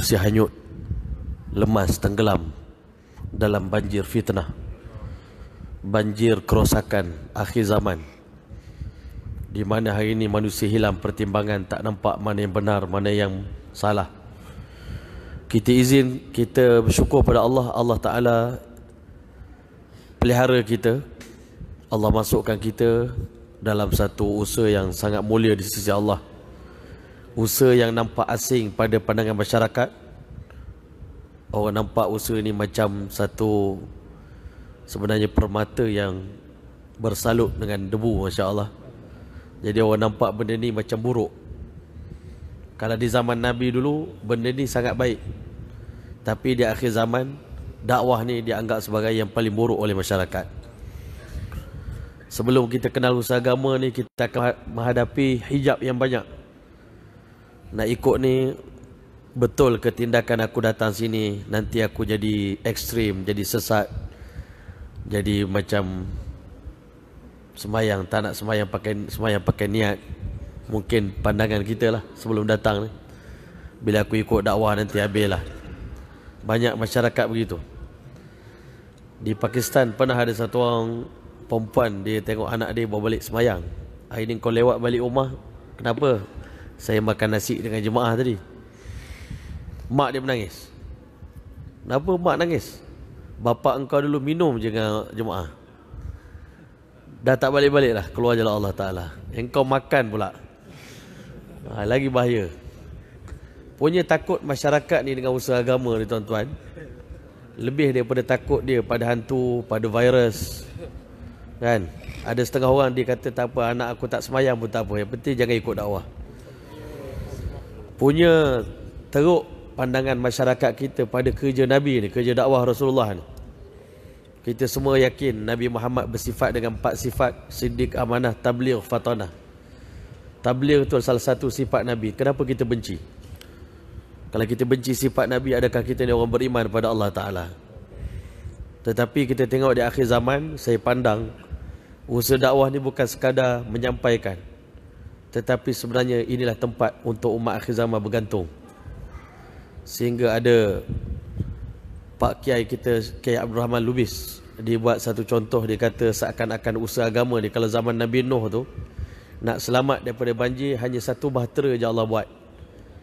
manusia hanyut lemas tenggelam dalam banjir fitnah banjir kerosakan akhir zaman di mana hari ini manusia hilang pertimbangan tak nampak mana yang benar mana yang salah kita izin kita bersyukur pada Allah Allah Taala pelihara kita Allah masukkan kita dalam satu usaha yang sangat mulia di sisi Allah usaha yang nampak asing pada pandangan masyarakat orang nampak usaha ini macam satu sebenarnya permata yang bersalut dengan debu masya-Allah jadi orang nampak benda ni macam buruk kalau di zaman nabi dulu benda ni sangat baik tapi di akhir zaman dakwah ni dianggap sebagai yang paling buruk oleh masyarakat sebelum kita kenal usaha agama ni kita akan menghadapi hijab yang banyak nak ikut ni betul ketindakan aku datang sini nanti aku jadi ekstrim jadi sesat jadi macam semayang tak nak semayang pakai semayang pakai niat mungkin pandangan kita lah sebelum datang ni bila aku ikut dakwah nanti habis lah banyak masyarakat begitu di Pakistan pernah ada satu orang perempuan dia tengok anak dia bawa balik semayang hari ni kau lewat balik rumah kenapa saya makan nasi dengan jemaah tadi Mak dia menangis Kenapa mak nangis? Bapak engkau dulu minum je dengan jemaah Dah tak balik-balik lah Keluar je lah Allah Ta'ala Engkau makan pula ha, Lagi bahaya Punya takut masyarakat ni dengan usaha agama ni tuan-tuan Lebih daripada takut dia pada hantu, pada virus Kan? Ada setengah orang dia kata tak apa Anak aku tak semayang pun tak apa Yang penting jangan ikut dakwah punya teruk pandangan masyarakat kita pada kerja Nabi ni, kerja dakwah Rasulullah ni. Kita semua yakin Nabi Muhammad bersifat dengan empat sifat Siddiq, Amanah, Tabligh, Fatanah. Tabligh tu salah satu sifat Nabi. Kenapa kita benci? Kalau kita benci sifat Nabi, adakah kita ni orang beriman pada Allah Ta'ala? Tetapi kita tengok di akhir zaman, saya pandang usaha dakwah ni bukan sekadar menyampaikan. Tetapi sebenarnya inilah tempat untuk umat akhir zaman bergantung Sehingga ada Pak Kiai kita Kiai Abdul Rahman Lubis Dia buat satu contoh Dia kata seakan-akan usaha agama dia Kalau zaman Nabi Nuh tu Nak selamat daripada banjir Hanya satu bahtera je Allah buat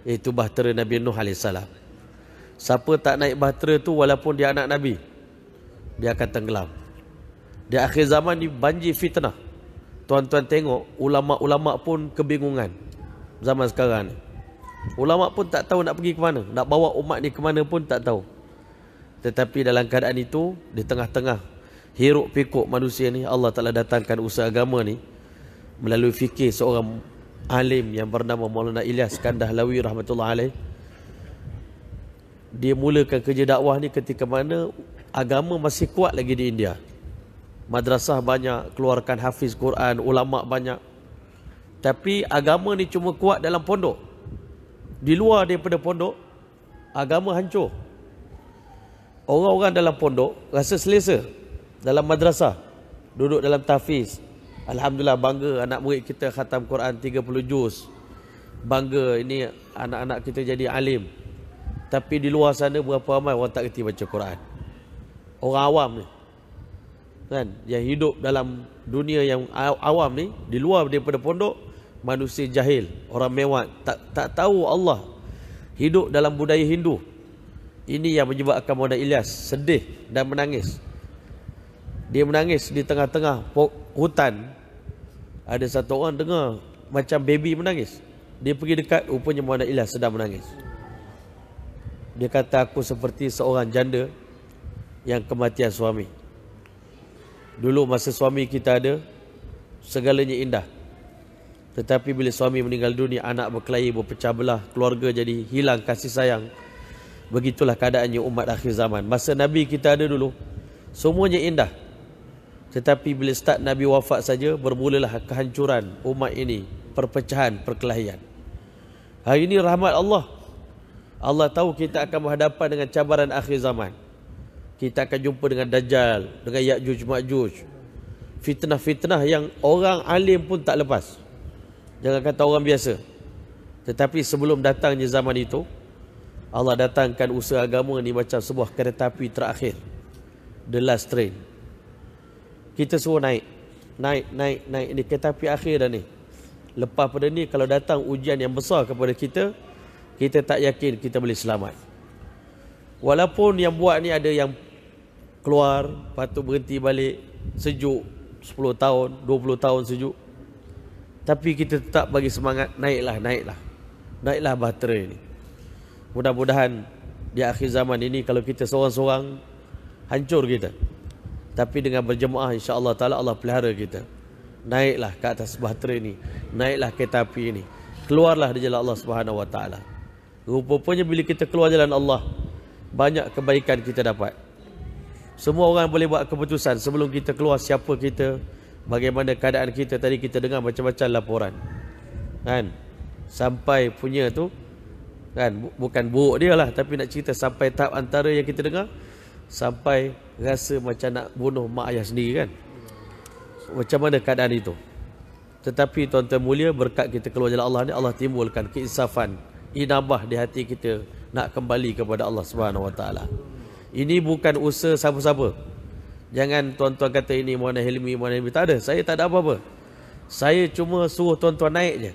Iaitu bahtera Nabi Nuh AS Siapa tak naik bahtera tu Walaupun dia anak Nabi Dia akan tenggelam Di akhir zaman ni banjir fitnah tuan-tuan tengok ulama-ulama pun kebingungan zaman sekarang Ulama pun tak tahu nak pergi ke mana, nak bawa umat ni ke mana pun tak tahu. Tetapi dalam keadaan itu di tengah-tengah hiruk pikuk manusia ni Allah Taala datangkan usaha agama ni melalui fikir seorang alim yang bernama Maulana Ilyas Kandahlawi rahmatullah alaih. Dia mulakan kerja dakwah ni ketika mana agama masih kuat lagi di India. Madrasah banyak keluarkan hafiz Quran, ulama banyak. Tapi agama ni cuma kuat dalam pondok. Di luar daripada pondok, agama hancur. Orang-orang dalam pondok rasa selesa dalam madrasah. Duduk dalam tahfiz. Alhamdulillah bangga anak murid kita khatam Quran 30 juz. Bangga ini anak-anak kita jadi alim. Tapi di luar sana berapa ramai orang tak kerti baca Quran. Orang awam ni kan yang hidup dalam dunia yang awam ni di luar daripada pondok manusia jahil orang mewat tak tak tahu Allah hidup dalam budaya Hindu ini yang menyebabkan Mona Ilyas sedih dan menangis dia menangis di tengah-tengah hutan ada satu orang dengar macam baby menangis dia pergi dekat rupanya Mona Ilyas sedang menangis dia kata aku seperti seorang janda yang kematian suami Dulu masa suami kita ada Segalanya indah Tetapi bila suami meninggal dunia Anak berkelahi berpecah belah Keluarga jadi hilang kasih sayang Begitulah keadaannya umat akhir zaman Masa Nabi kita ada dulu Semuanya indah Tetapi bila start Nabi wafat saja Bermulalah kehancuran umat ini Perpecahan, perkelahian Hari ini rahmat Allah Allah tahu kita akan berhadapan dengan cabaran akhir zaman kita akan jumpa dengan Dajjal, dengan Ya'juj, Ma'juj. Fitnah-fitnah yang orang alim pun tak lepas. Jangan kata orang biasa. Tetapi sebelum datangnya zaman itu, Allah datangkan usaha agama ni macam sebuah kereta api terakhir. The last train. Kita semua naik. Naik, naik, naik. Ini kereta api akhir dah ni. Lepas pada ni, kalau datang ujian yang besar kepada kita, kita tak yakin kita boleh selamat. Walaupun yang buat ni ada yang keluar lepas tu berhenti balik sejuk 10 tahun 20 tahun sejuk tapi kita tetap bagi semangat naiklah naiklah naiklah baterai ini. mudah-mudahan di akhir zaman ini kalau kita seorang-seorang hancur kita tapi dengan berjemaah insya-Allah taala Allah pelihara kita naiklah ke atas baterai ini, naiklah kereta api ni keluarlah di jalan Allah Subhanahu wa taala rupanya bila kita keluar jalan Allah banyak kebaikan kita dapat semua orang boleh buat keputusan sebelum kita keluar siapa kita, bagaimana keadaan kita. Tadi kita dengar macam-macam laporan. Kan? Sampai punya tu kan bukan buruk dia lah tapi nak cerita sampai tahap antara yang kita dengar sampai rasa macam nak bunuh mak ayah sendiri kan. Macam mana keadaan itu? Tetapi tuan-tuan mulia berkat kita keluar jalan Allah ni Allah timbulkan keinsafan, inabah di hati kita nak kembali kepada Allah Subhanahu Wa Taala. Ini bukan usaha siapa-siapa. Jangan tuan-tuan kata ini Muhammad Helmi, Muhammad Helmi. Tak ada. Saya tak ada apa-apa. Saya cuma suruh tuan-tuan naik je.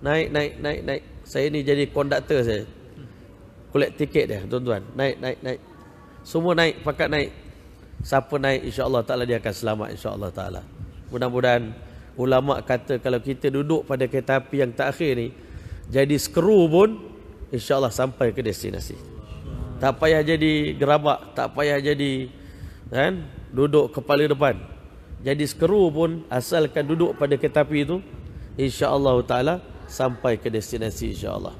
Naik, naik, naik, naik. Saya ni jadi konduktor saya. Kolek tiket dia tuan-tuan. Naik, naik, naik. Semua naik, pakat naik. Siapa naik insya-Allah Taala dia akan selamat insya-Allah Taala. Mudah-mudahan ulama kata kalau kita duduk pada kereta api yang terakhir ni jadi skru pun insya-Allah sampai ke destinasi. Tak payah jadi gerabak, tak payah jadi kan, duduk kepala depan. Jadi skru pun asalkan duduk pada ketapi itu, insya-Allah taala sampai ke destinasi insya-Allah.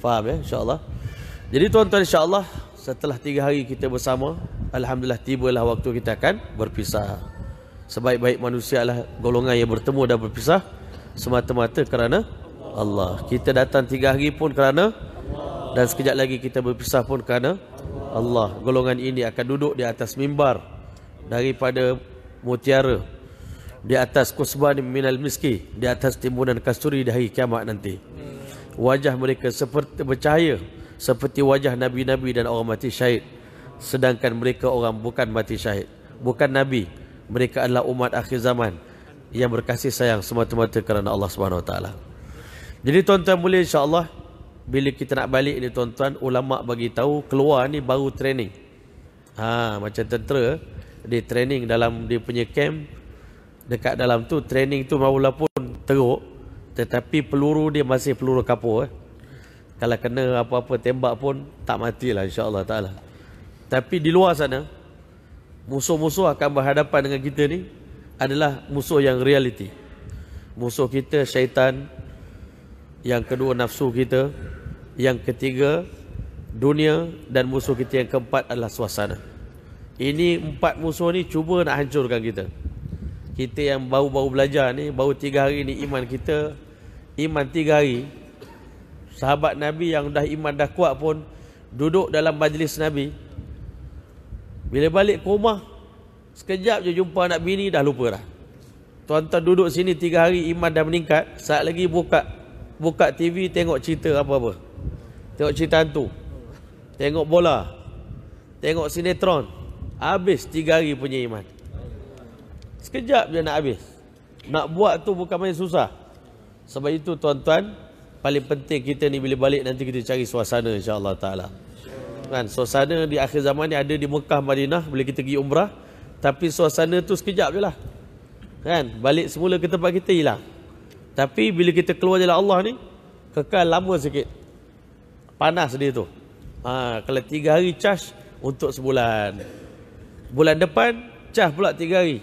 Faham ya insya-Allah. Jadi tuan-tuan insya-Allah setelah tiga hari kita bersama, alhamdulillah tibalah waktu kita akan berpisah. Sebaik-baik manusia lah golongan yang bertemu dan berpisah semata-mata kerana Allah. Kita datang tiga hari pun kerana dan sekejap lagi kita berpisah pun kerana Allah Golongan ini akan duduk di atas mimbar Daripada mutiara Di atas kusban minal miski Di atas timbunan kasturi di hari kiamat nanti Wajah mereka seperti bercahaya Seperti wajah Nabi-Nabi dan orang mati syahid Sedangkan mereka orang bukan mati syahid Bukan Nabi Mereka adalah umat akhir zaman Yang berkasih sayang semata-mata kerana Allah SWT Jadi tuan-tuan boleh insyaAllah Allah bila kita nak balik ni tuan-tuan ulama bagi tahu keluar ni baru training ha macam tentera dia training dalam dia punya camp dekat dalam tu training tu mau pun teruk tetapi peluru dia masih peluru kapur eh. kalau kena apa-apa tembak pun tak matilah Allah taala tapi di luar sana musuh-musuh akan berhadapan dengan kita ni adalah musuh yang realiti musuh kita syaitan yang kedua nafsu kita Yang ketiga dunia Dan musuh kita yang keempat adalah suasana Ini empat musuh ni cuba nak hancurkan kita Kita yang baru-baru belajar ni Baru tiga hari ni iman kita Iman tiga hari Sahabat Nabi yang dah iman dah kuat pun Duduk dalam majlis Nabi Bila balik ke rumah Sekejap je jumpa anak bini dah lupa dah Tuan-tuan duduk sini tiga hari iman dah meningkat Saat lagi buka buka TV tengok cerita apa-apa. Tengok cerita hantu. Tengok bola. Tengok sinetron. Habis tiga hari punya iman. Sekejap dia nak habis. Nak buat tu bukan main susah. Sebab itu tuan-tuan, paling penting kita ni bila balik nanti kita cari suasana insya-Allah taala. Kan suasana di akhir zaman ni ada di Mekah Madinah bila kita pergi umrah, tapi suasana tu sekejap lah. Kan balik semula ke tempat kita hilang. Tapi bila kita keluar jalan Allah ni Kekal lama sikit Panas dia tu ha, Kalau tiga hari charge untuk sebulan Bulan depan Charge pula tiga hari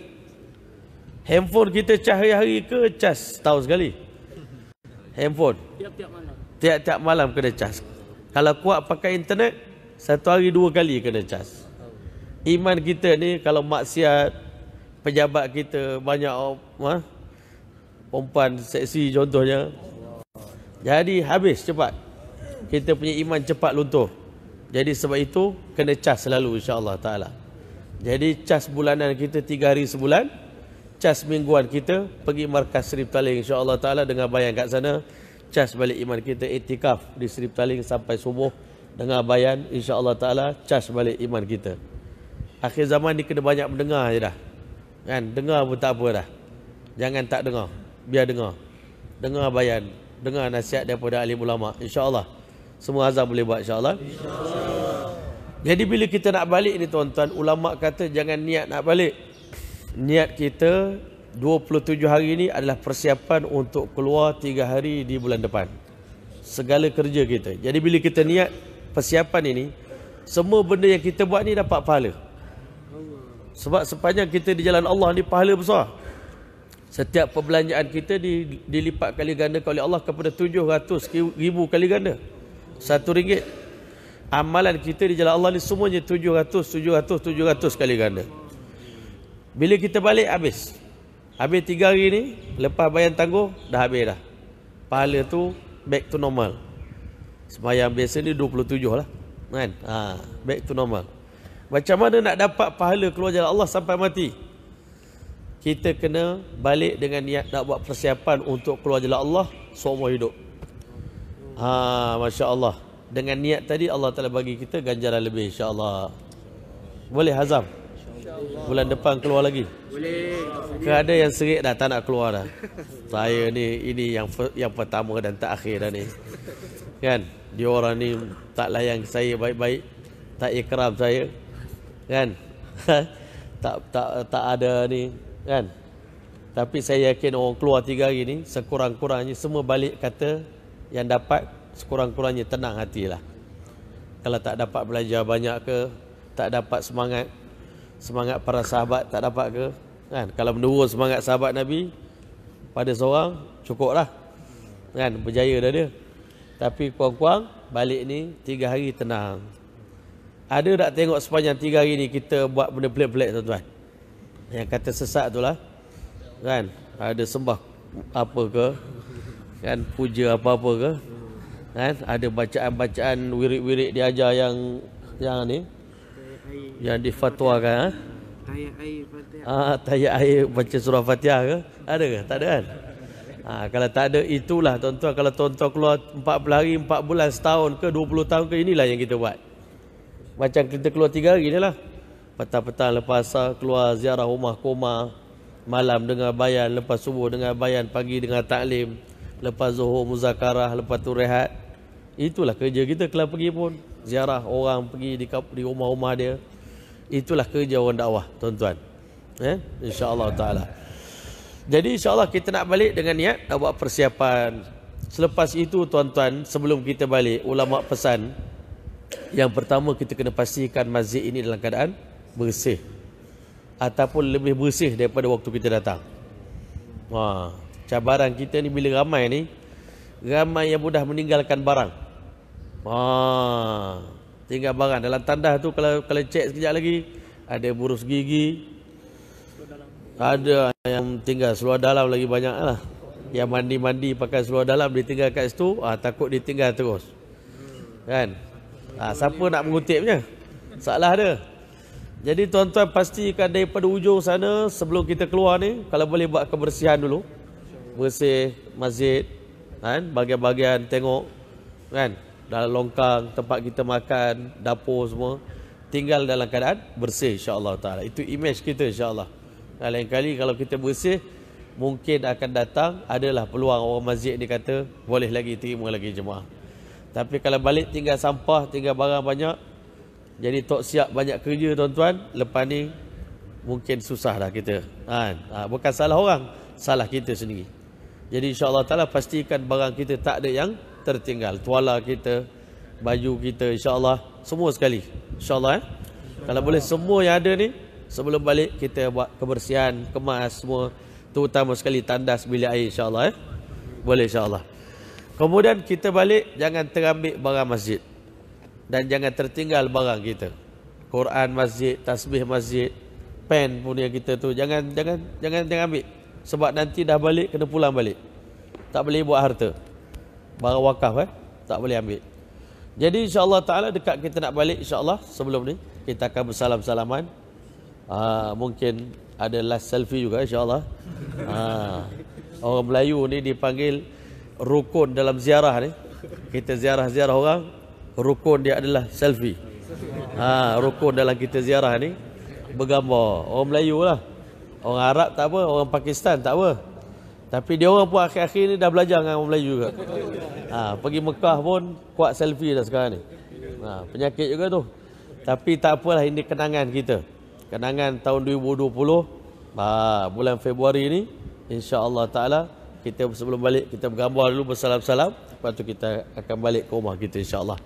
Handphone kita charge hari-hari ke Charge setahun sekali Handphone Tiap-tiap malam malam kena charge Kalau kuat pakai internet Satu hari dua kali kena charge Iman kita ni kalau maksiat Pejabat kita banyak ha? perempuan seksi contohnya jadi habis cepat kita punya iman cepat luntur jadi sebab itu kena cas selalu insyaallah taala jadi cas bulanan kita 3 hari sebulan cas mingguan kita pergi markas Sri Taling insyaallah taala dengan bayan kat sana cas balik iman kita etikaf di Sri Taling sampai subuh dengan bayan insyaallah taala cas balik iman kita akhir zaman ni kena banyak mendengar je dah kan dengar pun tak apa dah jangan tak dengar biar dengar. Dengar bayan, dengar nasihat daripada ahli ulama, insya-Allah. Semua azam boleh buat insya-Allah. Jadi bila kita nak balik ni tuan-tuan, ulama kata jangan niat nak balik. Niat kita 27 hari ini adalah persiapan untuk keluar 3 hari di bulan depan. Segala kerja kita. Jadi bila kita niat persiapan ini, semua benda yang kita buat ni dapat pahala. Sebab sepanjang kita di jalan Allah ni pahala besar. Setiap perbelanjaan kita dilipat kali ganda oleh Allah kepada 700 ribu kali ganda. Satu ringgit. Amalan kita di jalan Allah ni semuanya 700, 700, 700 kali ganda. Bila kita balik, habis. Habis tiga hari ni, lepas bayan tangguh, dah habis dah. Pahala tu, back to normal. Semayang biasa ni 27 lah. Kan? Ha, back to normal. Macam mana nak dapat pahala keluar jalan Allah sampai mati? Mati kita kena balik dengan niat nak buat persiapan untuk keluar jalan Allah seumur hidup. Ha Masya Allah Dengan niat tadi Allah telah bagi kita ganjaran lebih insya Allah. Boleh Hazam? Bulan depan keluar lagi? Boleh. Ke ada yang serik dah tak nak keluar dah. Saya ni ini yang yang pertama dan tak akhir dah ni. Kan? Dia orang ni tak layang saya baik-baik. Tak ikram saya. Kan? tak tak tak ada ni kan tapi saya yakin orang keluar tiga hari ni sekurang-kurangnya semua balik kata yang dapat sekurang-kurangnya tenang hatilah kalau tak dapat belajar banyak ke tak dapat semangat semangat para sahabat tak dapat ke kan kalau menurun semangat sahabat Nabi pada seorang cukup lah kan berjaya dah dia tapi kuang-kuang balik ni tiga hari tenang ada tak tengok sepanjang tiga hari ni kita buat benda pelik-pelik tuan-tuan yang kata sesat tu lah kan ada sembah apa ke kan puja apa-apa ke kan ada bacaan-bacaan wirid-wirid diajar yang yang ni yang difatwakan ha? Ah, ha, tanya air baca surah Fatihah ke? Ada ke? Tak ada kan? Ha, kalau tak ada itulah tuan-tuan kalau tuan-tuan keluar 40 hari, 4 bulan, setahun ke 20 tahun ke inilah yang kita buat. Macam kita keluar 3 hari inilah. lah petang-petang lepas keluar ziarah rumah koma malam dengan bayan lepas subuh dengan bayan pagi dengan taklim lepas zuhur muzakarah lepas tu rehat itulah kerja kita kalau pergi pun ziarah orang pergi di di rumah-rumah dia itulah kerja orang dakwah tuan-tuan eh insyaallah taala jadi insyaallah kita nak balik dengan niat nak buat persiapan selepas itu tuan-tuan sebelum kita balik ulama pesan yang pertama kita kena pastikan masjid ini dalam keadaan bersih ataupun lebih bersih daripada waktu kita datang. Ha, cabaran kita ni bila ramai ni ramai yang mudah meninggalkan barang. Ha, tinggal barang dalam tandas tu kalau kalau cek sekejap lagi ada burus gigi. Ada yang tinggal seluar dalam lagi banyak lah. Yang mandi-mandi pakai seluar dalam ditinggal kat situ, ah, takut ditinggal terus. Kan? Ah, siapa nak mengutipnya? Salah dia. Jadi tuan-tuan pastikan daripada ujung sana sebelum kita keluar ni kalau boleh buat kebersihan dulu. Bersih masjid kan bahagian-bahagian tengok kan dalam longkang tempat kita makan, dapur semua tinggal dalam keadaan bersih insya-Allah taala. Itu image kita insya-Allah. Lain kali kalau kita bersih mungkin akan datang adalah peluang orang masjid ni kata boleh lagi terima lagi jemaah. Tapi kalau balik tinggal sampah, tinggal barang banyak, jadi tok siap banyak kerja tuan-tuan, lepas ni mungkin susahlah kita. Ha, ha, bukan salah orang, salah kita sendiri. Jadi insya Taala pastikan barang kita tak ada yang tertinggal. Tuala kita, baju kita insyaAllah semua sekali. InsyaAllah eh. Insya Kalau boleh semua yang ada ni sebelum balik kita buat kebersihan, kemas semua, terutama sekali tandas bilik air insya eh. Boleh InsyaAllah. Kemudian kita balik jangan terambil barang masjid dan jangan tertinggal barang kita. Quran masjid, tasbih masjid, pen punya kita tu jangan jangan jangan tengah ambil sebab nanti dah balik kena pulang balik. Tak boleh buat harta. Barang wakaf eh, tak boleh ambil. Jadi Insyaallah taala dekat kita nak balik Insyaallah sebelum ni kita akan bersalam-salaman. Aa, ah, mungkin ada last selfie juga Insyaallah allah orang Melayu ni dipanggil rukun dalam ziarah ni. Kita ziarah-ziarah orang, rukun dia adalah selfie. Ha, rukun dalam kita ziarah ni bergambar. Orang Melayu lah. Orang Arab tak apa, orang Pakistan tak apa. Tapi dia orang pun akhir-akhir ni dah belajar dengan orang Melayu juga. Ha, pergi Mekah pun kuat selfie dah sekarang ni. Ha, penyakit juga tu. Tapi tak apalah ini kenangan kita. Kenangan tahun 2020. Ha, bulan Februari ni insya-Allah taala kita sebelum balik kita bergambar dulu bersalam-salam lepas tu kita akan balik ke rumah kita insya-Allah.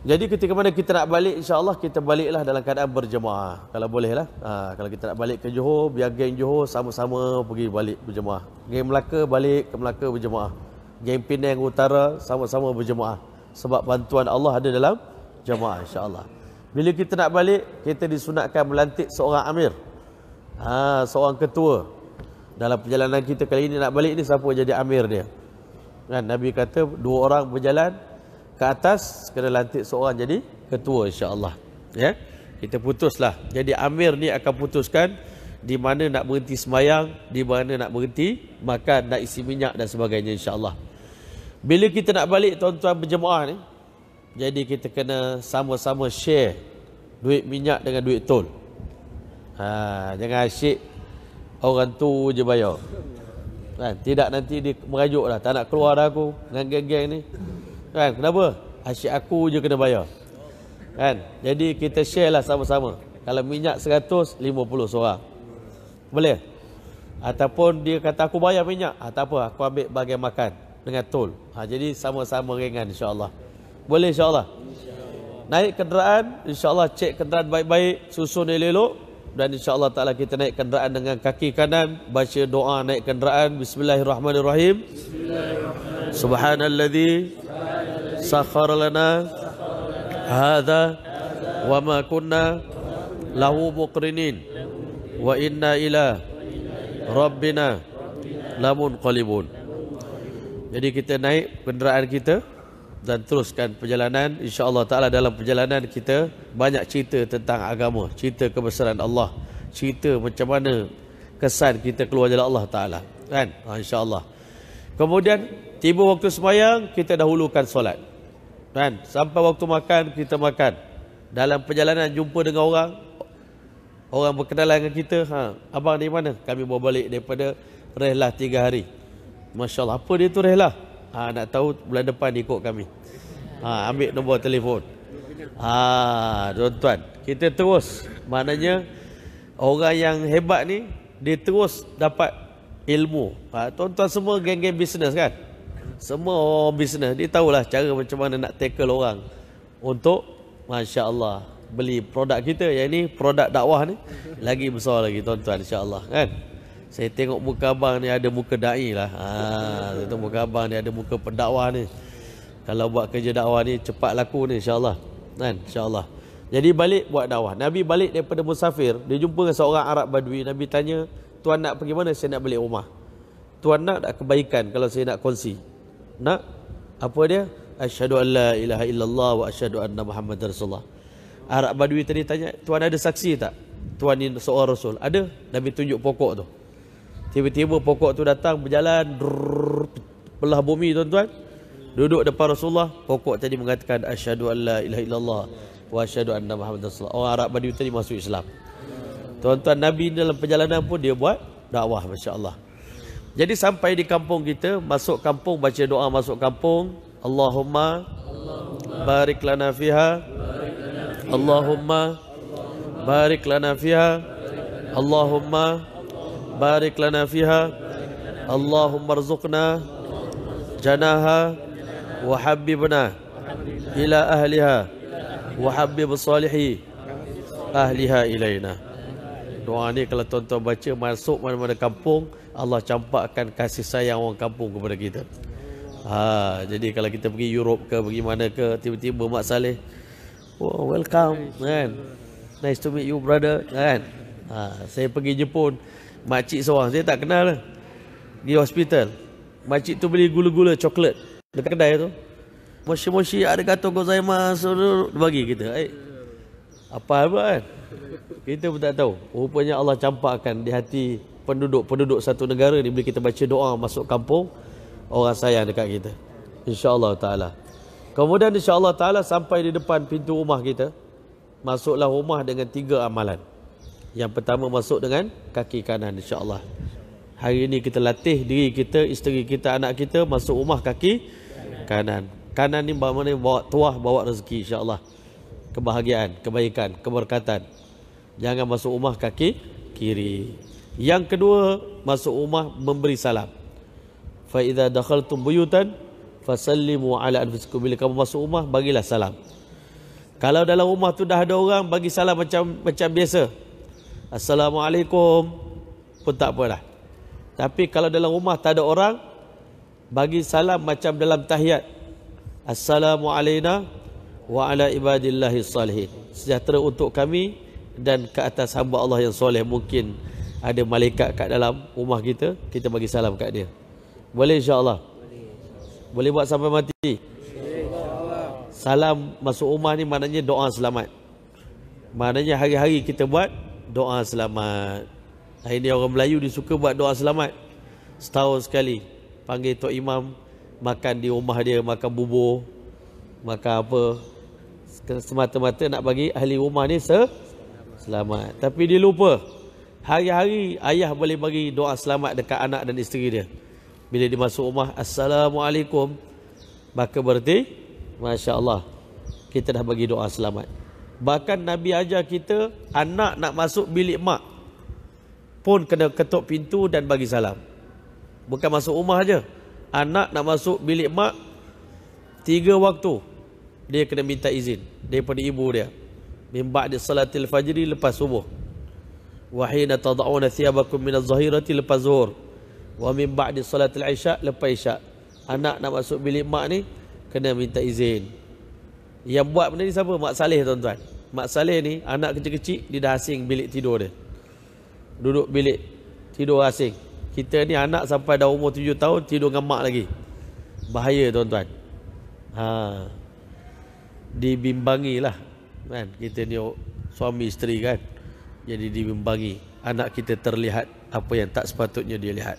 Jadi ketika mana kita nak balik insya-Allah kita baliklah dalam keadaan berjemaah. Kalau bolehlah. Ha, kalau kita nak balik ke Johor, biar geng Johor sama-sama pergi balik berjemaah. Geng Melaka balik ke Melaka berjemaah. Geng Penang Utara sama-sama berjemaah. Sebab bantuan Allah ada dalam jemaah insya-Allah. Bila kita nak balik, kita disunatkan melantik seorang amir. Ha, seorang ketua. Dalam perjalanan kita kali ini nak balik ni siapa jadi amir dia? Kan Nabi kata dua orang berjalan ke atas kena lantik seorang jadi ketua insya-Allah. Ya. Kita putuslah. Jadi Amir ni akan putuskan di mana nak berhenti sembahyang, di mana nak berhenti makan, nak isi minyak dan sebagainya insya-Allah. Bila kita nak balik tuan-tuan berjemaah ni, jadi kita kena sama-sama share duit minyak dengan duit tol. Ha, jangan asyik orang tu je bayar. Kan? Tidak nanti dia merajuk lah. Tak nak keluar dah aku dengan geng-geng ni. Kan? Kenapa? Asyik aku je kena bayar. Kan? Jadi kita share lah sama-sama. Kalau minyak 150 seorang. Boleh? Ataupun dia kata aku bayar minyak. Ha, tak apa, aku ambil bagian makan dengan tol. Ha, jadi sama-sama ringan insya-Allah. Boleh insya-Allah. Naik kenderaan, insya-Allah cek kenderaan baik-baik, susun elok-elok dan insyaallah taala kita naik kenderaan dengan kaki kanan baca doa naik kenderaan bismillahirrahmanirrahim subhanallazi sakhkhara lana hadza wa ma kunna lahu muqrinin wa inna ila rabbina lamun qalibun jadi kita naik kenderaan kita dan teruskan perjalanan Insya Allah taala dalam perjalanan kita banyak cerita tentang agama cerita kebesaran Allah cerita macam mana kesan kita keluar jalan Allah taala kan ha, Allah kemudian tiba waktu sembahyang kita dahulukan solat kan sampai waktu makan kita makan dalam perjalanan jumpa dengan orang orang berkenalan dengan kita ha abang dari mana kami bawa balik daripada rehlah tiga hari Masya Allah, apa dia tu rehlah ha, nak tahu bulan depan ikut kami. Ha, ambil nombor telefon. Ha, tuan-tuan, kita terus. Maknanya orang yang hebat ni dia terus dapat ilmu. Ha, tuan-tuan semua geng-geng bisnes kan? Semua orang bisnes dia tahulah cara macam mana nak tackle orang untuk masya-Allah beli produk kita yang ini produk dakwah ni lagi besar lagi tuan-tuan insya-Allah kan? saya tengok muka abang ni ada muka da'i lah ha, saya tengok muka abang ni ada muka pendakwah ni kalau buat kerja dakwah ni cepat laku ni insyaAllah kan insyaAllah jadi balik buat dakwah Nabi balik daripada Musafir dia jumpa dengan seorang Arab Badui Nabi tanya Tuan nak pergi mana saya nak balik rumah Tuan nak nak kebaikan kalau saya nak kongsi nak apa dia Asyadu an la ilaha illallah wa asyadu anna Muhammad Rasulullah Arab Badui tadi tanya Tuan ada saksi tak Tuan ni seorang Rasul Ada Nabi tunjuk pokok tu Tiba-tiba pokok tu datang berjalan drrr, belah bumi tuan-tuan. Duduk depan Rasulullah, pokok tadi mengatakan asyhadu alla ilaha illallah wa asyhadu anna muhammadar rasulullah. Orang Arab Badui tadi masuk Islam. Tuan-tuan Nabi dalam perjalanan pun dia buat dakwah masya-Allah. Jadi sampai di kampung kita, masuk kampung baca doa masuk kampung, Allahumma Allahumma barik lana fiha Allahumma barik lana fiha Allahumma, Allahumma بارك لنا فيها اللهم ارزقنا جناها وحببنا إلى أهلها وحبب صالحي أهلها إلينا Doa ni kalau tuan-tuan baca masuk mana-mana kampung Allah campakkan kasih sayang orang kampung kepada kita ha, Jadi kalau kita pergi Europe ke pergi mana ke Tiba-tiba Mak Saleh oh, Welcome kan? Nice to meet you brother kan? Ha, saya pergi Jepun Makcik seorang Saya tak kenal lah Di hospital Makcik tu beli gula-gula coklat Dekat kedai tu Moshi-moshi ada kata kau saya masuk bagi kita eh. Apa apa kan Kita pun tak tahu Rupanya Allah campakkan di hati Penduduk-penduduk satu negara ni Bila kita baca doa masuk kampung Orang sayang dekat kita InsyaAllah ta'ala Kemudian insyaAllah ta'ala sampai di depan pintu rumah kita Masuklah rumah dengan tiga amalan yang pertama masuk dengan kaki kanan insya-Allah. Hari ini kita latih diri kita, isteri kita, anak kita masuk rumah kaki kanan. Kanan ni bermakna bawa tuah, bawa rezeki insya-Allah. Kebahagiaan, kebaikan, keberkatan. Jangan masuk rumah kaki kiri. Yang kedua, masuk rumah memberi salam. Fa idza dakhaltum buyutan fasallimu ala anfusikum bila kamu masuk rumah bagilah salam. Kalau dalam rumah tu dah ada orang bagi salam macam macam biasa. Assalamualaikum pun tak apalah. Tapi kalau dalam rumah tak ada orang, bagi salam macam dalam tahiyat. Assalamualaikum wa ala ibadillahis salihin. Sejahtera untuk kami dan ke atas hamba Allah yang soleh mungkin ada malaikat kat dalam rumah kita, kita bagi salam kat dia. Boleh insya-Allah. Boleh buat sampai mati. Salam masuk rumah ni maknanya doa selamat. Maknanya hari-hari kita buat doa selamat. Ini orang Melayu dia suka buat doa selamat. Setahun sekali. Panggil Tok Imam. Makan di rumah dia. Makan bubur. Makan apa. Semata-mata nak bagi ahli rumah ni se selamat. Tapi dia lupa. Hari-hari ayah boleh bagi doa selamat dekat anak dan isteri dia. Bila dia masuk rumah. Assalamualaikum. Maka berarti. Masya Allah. Kita dah bagi doa selamat. Bahkan Nabi ajar kita anak nak masuk bilik mak pun kena ketuk pintu dan bagi salam. Bukan masuk rumah aja. Anak nak masuk bilik mak tiga waktu dia kena minta izin daripada ibu dia. Mimba di salatil fajri lepas subuh. Wahina tad'una thiyabakum min az-zahirati lepas zuhur. Wa min ba'di salatil isya' lepas isya'. Anak nak masuk bilik mak ni kena minta izin. Yang buat benda ni siapa? Mak Saleh tuan-tuan. Mak Saleh ni anak kecil-kecil dia dah asing bilik tidur dia. Duduk bilik tidur asing. Kita ni anak sampai dah umur 7 tahun tidur dengan mak lagi. Bahaya tuan-tuan. Ha. Dibimbangilah kan kita ni suami isteri kan. Jadi dibimbangi anak kita terlihat apa yang tak sepatutnya dia lihat.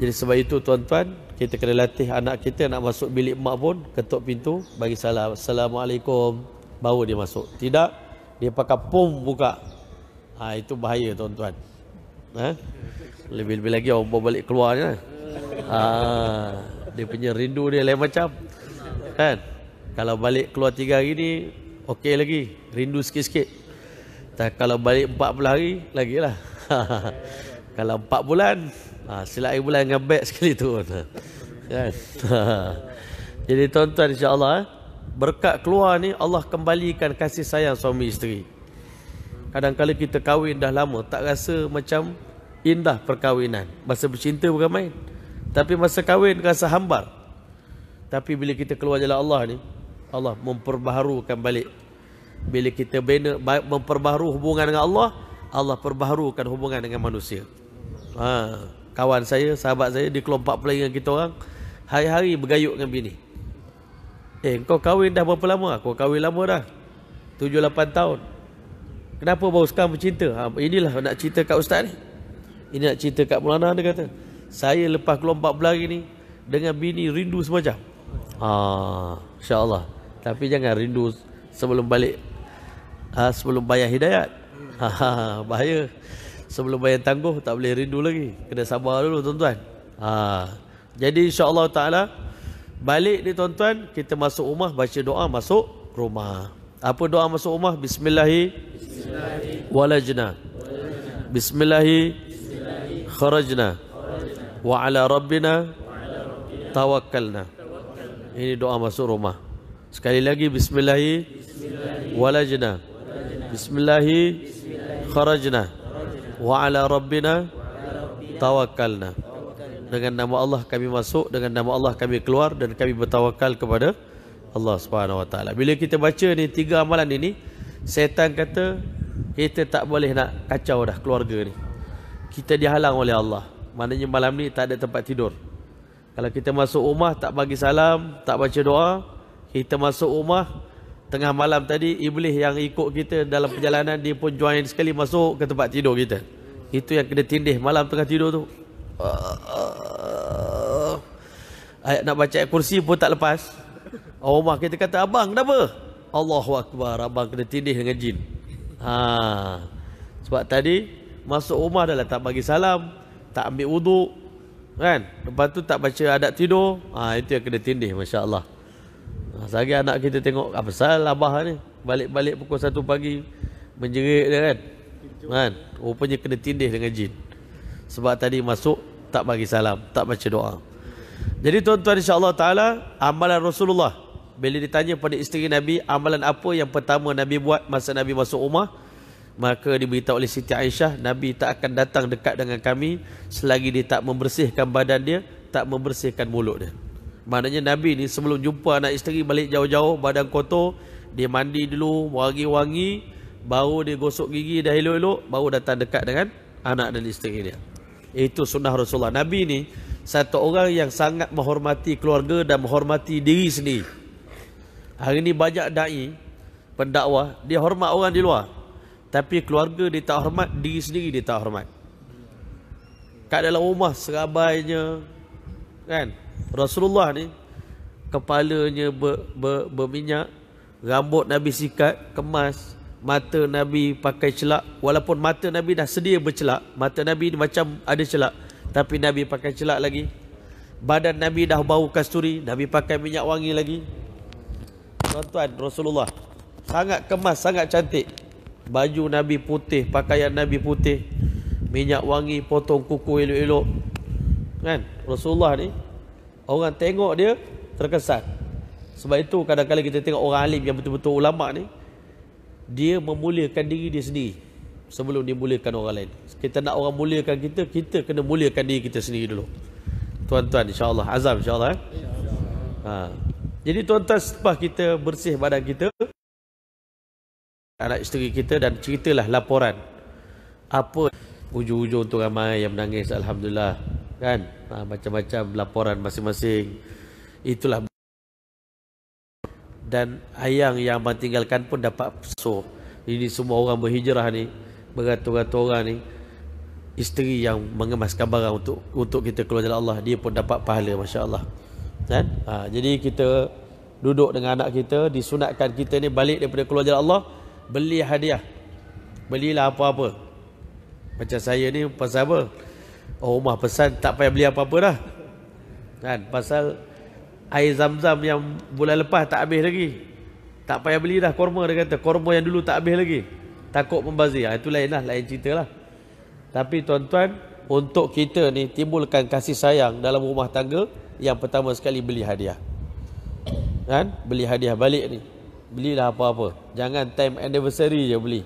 Jadi sebab itu tuan-tuan kita kena latih anak kita nak masuk bilik mak pun ketuk pintu bagi salam. Assalamualaikum baru dia masuk. Tidak, dia pakai pom buka. Ha, itu bahaya tuan-tuan. Lebih-lebih ha? lagi orang balik keluarnya. Ha, dia punya rindu dia lain macam. Kan? Kalau balik keluar tiga hari ni, okey lagi. Rindu sikit-sikit. kalau balik empat puluh hari, lagilah. kalau empat bulan, ha, silap air bulan dengan beg sekali tu. Kan? Jadi tuan-tuan insyaAllah. Eh? berkat keluar ni Allah kembalikan kasih sayang suami isteri kadang-kadang kita kahwin dah lama tak rasa macam indah perkahwinan masa bercinta bukan main tapi masa kahwin rasa hambar tapi bila kita keluar jalan Allah ni Allah memperbaharukan balik bila kita bina memperbaharu hubungan dengan Allah Allah perbaharukan hubungan dengan manusia ha, kawan saya sahabat saya di kelompok pelayanan kita orang hari-hari bergayut dengan bini Eh kau kahwin dah berapa lama? kau kahwin lama dah. 7 8 tahun. Kenapa baru sekarang bercinta? Ha, inilah nak cerita kat ustaz ni. Ini nak cerita kat Maulana dia kata. Saya lepas kelompok belari ni dengan bini rindu semacam. Ha, insya-Allah. Tapi jangan rindu sebelum balik ha, sebelum bayar hidayat. Ha, ha, ha bahaya. Sebelum bayar tangguh tak boleh rindu lagi. Kena sabar dulu tuan-tuan. Ha, jadi insya-Allah Taala Balik ni tuan-tuan, kita masuk rumah baca doa masuk rumah. Apa doa masuk rumah? Bismillahi walajna. Bismillahi kharajna. Wa ala rabbina tawakkalna. Ini doa masuk rumah. Sekali lagi bismillahi walajna. Bismillahi kharajna. Wa ala rabbina tawakkalna dengan nama Allah kami masuk dengan nama Allah kami keluar dan kami bertawakal kepada Allah Subhanahu Wa Taala. Bila kita baca ni tiga amalan ini, setan kata kita tak boleh nak kacau dah keluarga ni. Kita dihalang oleh Allah. Maknanya malam ni tak ada tempat tidur. Kalau kita masuk rumah tak bagi salam, tak baca doa, kita masuk rumah tengah malam tadi iblis yang ikut kita dalam perjalanan dia pun join sekali masuk ke tempat tidur kita. Itu yang kena tindih malam tengah tidur tu. Uh, ayat nak baca ayat kursi pun tak lepas. Orang rumah kita kata, abang kenapa? Allahu Akbar, abang kena tindih dengan jin. Ha. Sebab tadi, masuk rumah adalah tak bagi salam, tak ambil uduk, Kan? Lepas tu tak baca adat tidur. Ha, itu yang kena tindih, Masya Allah. Ha, sehari anak kita tengok, apa ah, salah abah ni? Balik-balik pukul satu pagi, menjerit dia kan? Kan? Rupanya kena tindih dengan jin sebab tadi masuk tak bagi salam, tak baca doa. Jadi tuan-tuan insya-Allah taala amalan Rasulullah bila ditanya pada isteri Nabi amalan apa yang pertama Nabi buat masa Nabi masuk rumah maka diberitahu oleh Siti Aisyah Nabi tak akan datang dekat dengan kami selagi dia tak membersihkan badan dia tak membersihkan mulut dia maknanya Nabi ni sebelum jumpa anak isteri balik jauh-jauh badan kotor dia mandi dulu wangi-wangi baru dia gosok gigi dah elok-elok baru datang dekat dengan anak dan isteri dia itu sunnah Rasulullah. Nabi ni satu orang yang sangat menghormati keluarga dan menghormati diri sendiri. Hari ni banyak da'i, pendakwah dia hormat orang di luar. Tapi keluarga dia tak hormat, diri sendiri dia tak hormat. Kat dalam rumah serabainya, kan? Rasulullah ni, kepalanya ber, ber, berminyak, rambut Nabi sikat, kemas, mata Nabi pakai celak walaupun mata Nabi dah sedia bercelak mata Nabi ni macam ada celak tapi Nabi pakai celak lagi badan Nabi dah bau kasturi Nabi pakai minyak wangi lagi tuan-tuan Rasulullah sangat kemas sangat cantik baju Nabi putih pakaian Nabi putih minyak wangi potong kuku elok-elok kan Rasulullah ni orang tengok dia terkesan sebab itu kadang-kadang kita tengok orang alim yang betul-betul ulama ni dia memuliakan diri dia sendiri sebelum dia muliakan orang lain. Kita nak orang muliakan kita, kita kena muliakan diri kita sendiri dulu. Tuan-tuan, insya-Allah azam insya-Allah. Eh? ha. Jadi tuan-tuan setelah kita bersih badan kita anak isteri kita dan ceritalah laporan apa ujung-ujung tu ramai yang menangis alhamdulillah kan ha, macam-macam laporan masing-masing itulah dan ayang yang abang tinggalkan pun dapat so ini semua orang berhijrah ni beratur-atur orang ni isteri yang mengemaskan barang untuk untuk kita keluar jalan Allah dia pun dapat pahala masya-Allah kan ha, jadi kita duduk dengan anak kita disunatkan kita ni balik daripada keluar jalan Allah beli hadiah belilah apa-apa macam saya ni pasal apa oh, rumah pesan tak payah beli apa-apa dah kan pasal air zam-zam yang bulan lepas tak habis lagi. Tak payah beli dah korma dia kata. Korma yang dulu tak habis lagi. Takut membazir. Ha, itu lain lah. Lain cerita lah. Tapi tuan-tuan. Untuk kita ni timbulkan kasih sayang dalam rumah tangga. Yang pertama sekali beli hadiah. Kan? Beli hadiah balik ni. Belilah apa-apa. Jangan time anniversary je beli.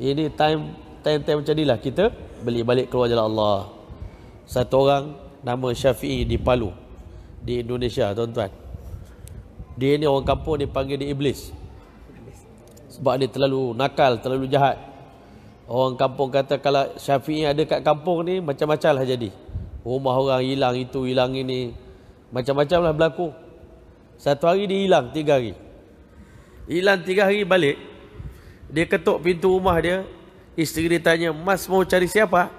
Ini time time-time macam inilah kita. Beli balik keluar jalan Allah. Satu orang nama Syafi'i di Palu di Indonesia tuan-tuan. Dia ni orang kampung ni panggil dia iblis. Sebab dia terlalu nakal, terlalu jahat. Orang kampung kata kalau Syafi'i ada kat kampung ni macam-macam lah jadi. Rumah orang hilang itu, hilang ini. Macam-macam lah berlaku. Satu hari dia hilang, tiga hari. Hilang tiga hari balik. Dia ketuk pintu rumah dia. Isteri dia tanya, Mas mau cari siapa?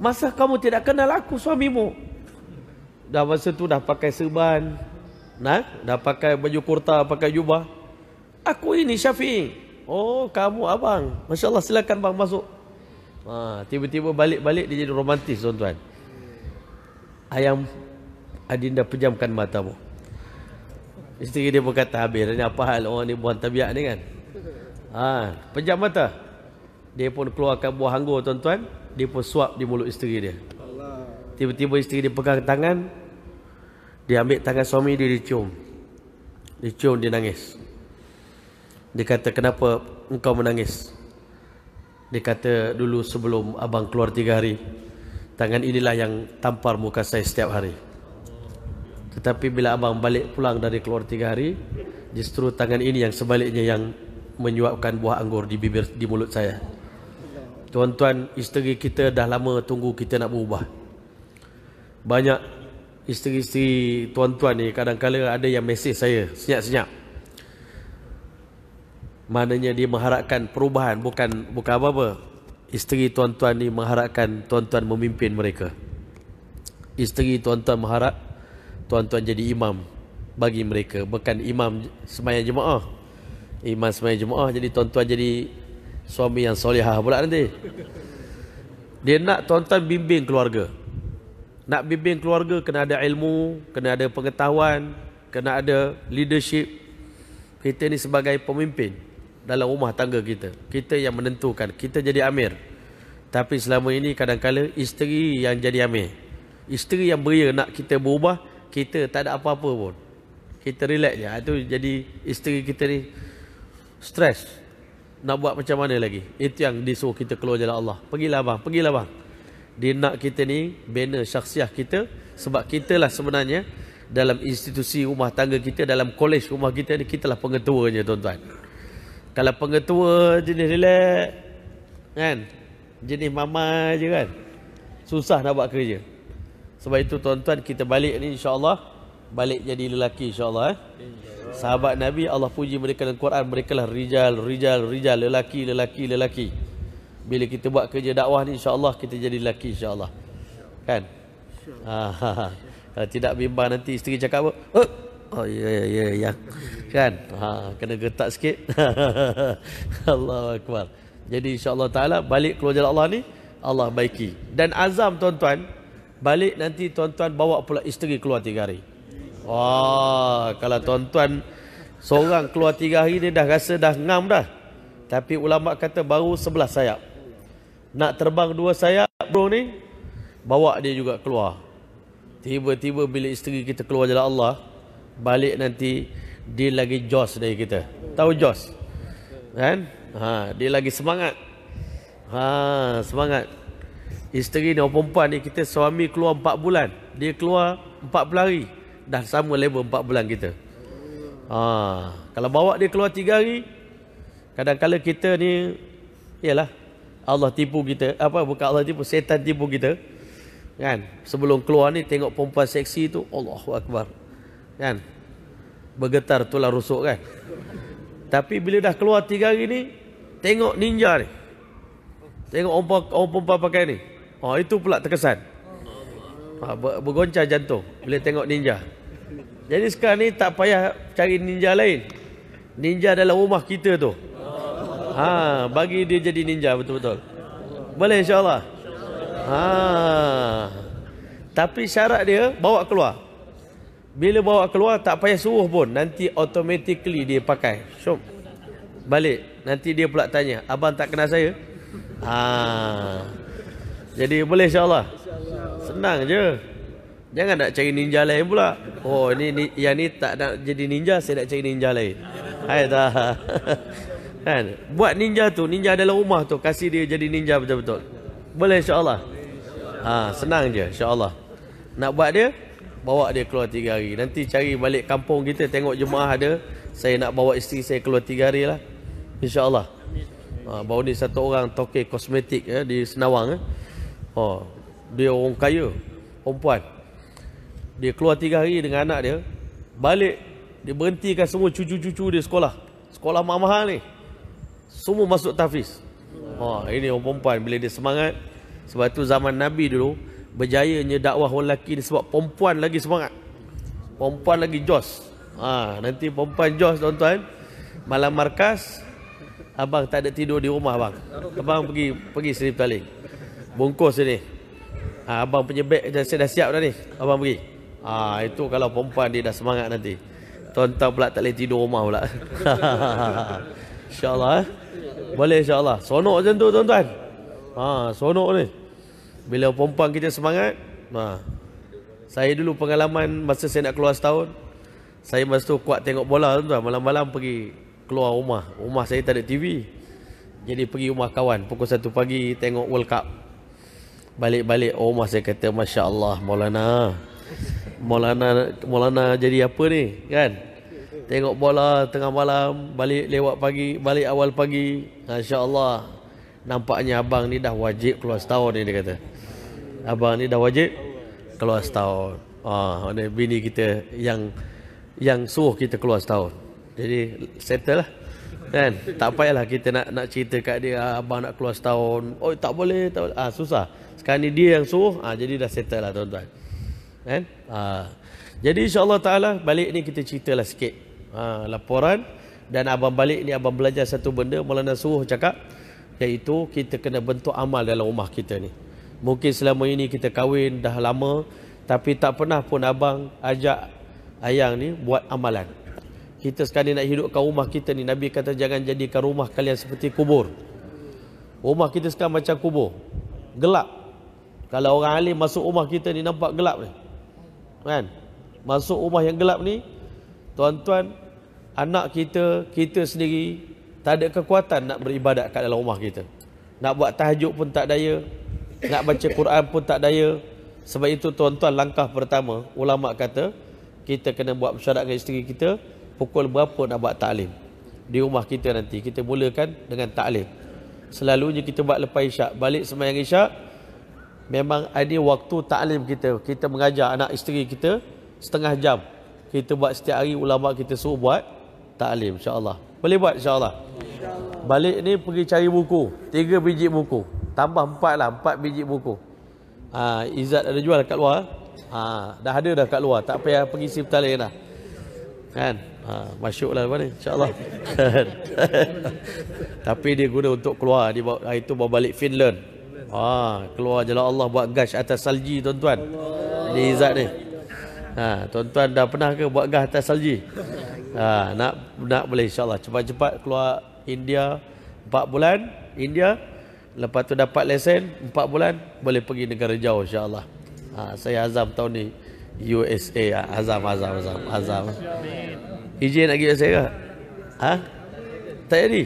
Masa kamu tidak kenal aku suamimu? dah masa tu dah pakai serban nah dah pakai baju kurta pakai jubah aku ini Syafiq oh kamu abang Masya Allah silakan bang masuk ha tiba-tiba balik-balik dia jadi romantis tuan-tuan ayam adinda pejamkan matamu isteri dia berkata habis ni apa hal orang ni buang tabiat ni kan ha pejam mata dia pun keluarkan buah anggur tuan-tuan dia pun suap di mulut isteri dia Tiba-tiba isteri dia pegang tangan dia ambil tangan suami dia, dia cium. Dia cium, dia nangis. Dia kata, kenapa engkau menangis? Dia kata, dulu sebelum abang keluar tiga hari, tangan inilah yang tampar muka saya setiap hari. Tetapi bila abang balik pulang dari keluar tiga hari, justru tangan ini yang sebaliknya yang menyuapkan buah anggur di bibir di mulut saya. Tuan-tuan, isteri kita dah lama tunggu kita nak berubah. Banyak isteri-isteri tuan-tuan ni kadang-kadang ada yang mesej saya senyap-senyap maknanya dia mengharapkan perubahan bukan bukan apa-apa isteri tuan-tuan ni mengharapkan tuan-tuan memimpin mereka isteri tuan-tuan mengharap tuan-tuan jadi imam bagi mereka bukan imam semayang jemaah imam semayang jemaah jadi tuan-tuan jadi suami yang solehah pula nanti dia nak tuan-tuan bimbing keluarga nak bimbing keluarga kena ada ilmu, kena ada pengetahuan, kena ada leadership. Kita ni sebagai pemimpin dalam rumah tangga kita. Kita yang menentukan, kita jadi amir. Tapi selama ini kadang kadangkala isteri yang jadi amir. Isteri yang beria nak kita berubah, kita tak ada apa-apa pun. Kita relax je. Itu ha, jadi isteri kita ni stress. Nak buat macam mana lagi? Itu yang disuruh kita keluar jalan Allah. Pergilah bang, pergilah bang dia nak kita ni bina syaksiah kita sebab kita lah sebenarnya dalam institusi rumah tangga kita dalam kolej rumah kita ni lah pengetuanya tuan-tuan kalau pengetua jenis relax kan jenis mama je kan susah nak buat kerja sebab itu tuan-tuan kita balik ni insyaAllah balik jadi lelaki insyaAllah eh? sahabat Nabi Allah puji mereka dalam Quran mereka lah rijal rijal rijal lelaki lelaki lelaki bila kita buat kerja dakwah ni insya-Allah kita jadi lelaki insya-Allah. Kan? Ah, ha, ha. Kalau tidak bimbang nanti isteri cakap apa? Eh! Oh, ya yeah, ya yeah, ya yeah, yeah. Kan? Ha, kena getak sikit. Allahuakbar. Jadi insya-Allah taala balik keluar jalan Allah ni Allah baiki. Dan azam tuan-tuan, balik nanti tuan-tuan bawa pula isteri keluar tiga hari. Wah, kalau tuan-tuan seorang keluar tiga hari dia dah rasa dah ngam dah. Tapi ulama kata baru sebelah sayap. Nak terbang dua sayap bro ni Bawa dia juga keluar Tiba-tiba bila isteri kita keluar jalan Allah Balik nanti Dia lagi jos dari kita Tahu jos? Kan? Ha, dia lagi semangat ha, Semangat Isteri ni, perempuan ni Kita suami keluar 4 bulan Dia keluar 40 hari Dah sama level 4 bulan kita ha, Kalau bawa dia keluar 3 hari Kadang-kadang kita ni Yalah Allah tipu kita apa bukan Allah tipu setan tipu kita kan sebelum keluar ni tengok perempuan seksi tu Allahu akbar kan bergetar tulang rusuk kan tapi bila dah keluar tiga hari ni tengok ninja ni tengok orang perempuan pakai ni oh itu pula terkesan ha, ah, bergoncah jantung bila tengok ninja jadi sekarang ni tak payah cari ninja lain ninja dalam rumah kita tu Ha, bagi dia jadi ninja betul-betul. Boleh insya-Allah. Ha. Tapi syarat dia bawa keluar. Bila bawa keluar tak payah suruh pun nanti automatically dia pakai. Syok. Balik nanti dia pula tanya, "Abang tak kenal saya?" Ha. Jadi boleh insya-Allah. Senang je. Jangan nak cari ninja lain pula. Oh, ini ni, yang ni tak nak jadi ninja, saya nak cari ninja lain. Hai dah. Kan? Buat ninja tu, ninja dalam rumah tu kasih dia jadi ninja betul-betul. Boleh insya Ha, senang je insya Nak buat dia bawa dia keluar tiga hari. Nanti cari balik kampung kita tengok jemaah ada, saya nak bawa isteri saya keluar tiga hari lah. Insya-Allah. Ha, baru ni satu orang toke kosmetik ya, di Senawang. Eh. Ha, dia orang kaya, perempuan. Dia keluar tiga hari dengan anak dia, balik dia berhentikan semua cucu-cucu dia sekolah. Sekolah mahal-mahal ni. -mahal, semua masuk tahfiz ha, Ini orang perempuan bila dia semangat Sebab tu zaman Nabi dulu Berjayanya dakwah orang lelaki ni sebab perempuan lagi semangat Perempuan lagi jos ha, Nanti perempuan jos tuan-tuan Malam markas Abang tak ada tidur di rumah abang Abang pergi pergi selip taling Bungkus sini ha, Abang punya beg dah, dah siap dah ni Abang pergi ha, Itu kalau perempuan dia dah semangat nanti Tuan-tuan pula tak boleh tidur rumah pula InsyaAllah eh. Boleh insyaAllah. Sonok macam tu tuan-tuan. Ha, sonok ni. Bila perempuan kita semangat. Ha. Saya dulu pengalaman masa saya nak keluar setahun. Saya masa tu kuat tengok bola tuan-tuan. Malam-malam pergi keluar rumah. Rumah saya tak ada TV. Jadi pergi rumah kawan. Pukul 1 pagi tengok World Cup. Balik-balik oh, rumah saya kata. Masya Allah Maulana. Maulana, Maulana jadi apa ni? Kan? tengok bola tengah malam balik lewat pagi balik awal pagi Masya Allah nampaknya abang ni dah wajib keluar setahun ni dia kata abang ni dah wajib keluar setahun ah, ada bini kita yang yang suruh kita keluar setahun jadi settle lah kan tak payahlah kita nak nak cerita kat dia ah, abang nak keluar setahun oi tak boleh tak boleh. ah susah sekarang ni dia yang suruh ah jadi dah settle lah tuan-tuan kan ah jadi insya-Allah taala balik ni kita ceritalah sikit ha, laporan dan abang balik ni abang belajar satu benda Maulana suruh cakap iaitu kita kena bentuk amal dalam rumah kita ni mungkin selama ini kita kahwin dah lama tapi tak pernah pun abang ajak ayang ni buat amalan kita sekali nak hidupkan rumah kita ni Nabi kata jangan jadikan rumah kalian seperti kubur rumah kita sekarang macam kubur gelap kalau orang alim masuk rumah kita ni nampak gelap ni kan masuk rumah yang gelap ni Tuan-tuan, anak kita, kita sendiri tak ada kekuatan nak beribadat kat dalam rumah kita. Nak buat tahajud pun tak daya. Nak baca Quran pun tak daya. Sebab itu tuan-tuan langkah pertama, ulama kata, kita kena buat mesyuarat dengan isteri kita pukul berapa nak buat taalim Di rumah kita nanti kita mulakan dengan taklim. Selalunya kita buat lepas Isyak, balik semayang Isyak. Memang ada waktu taklim kita. Kita mengajar anak isteri kita setengah jam kita buat setiap hari ulama kita suruh buat taklim insyaallah boleh buat insyaallah insya balik ni pergi cari buku tiga biji buku tambah empat lah empat biji buku ha, Izzat ada jual kat luar ha, dah ada dah kat luar tak payah pergi si petalik dah kan ha, masuk lah mana insyaAllah tapi dia guna untuk keluar dia bawa, itu bawa balik Finland ha, keluar je lah Allah buat gash atas salji tuan-tuan ni Izzat ni Ha, tuan-tuan dah pernah ke buat gas atas salji? Ha, nak nak boleh insya-Allah cepat-cepat keluar India 4 bulan India lepas tu dapat lesen 4 bulan boleh pergi negara jauh insya-Allah. Ha, saya azam tahun ni USA ha, azam azam azam azam. Izin lagi saya ke? Ha? Tak jadi.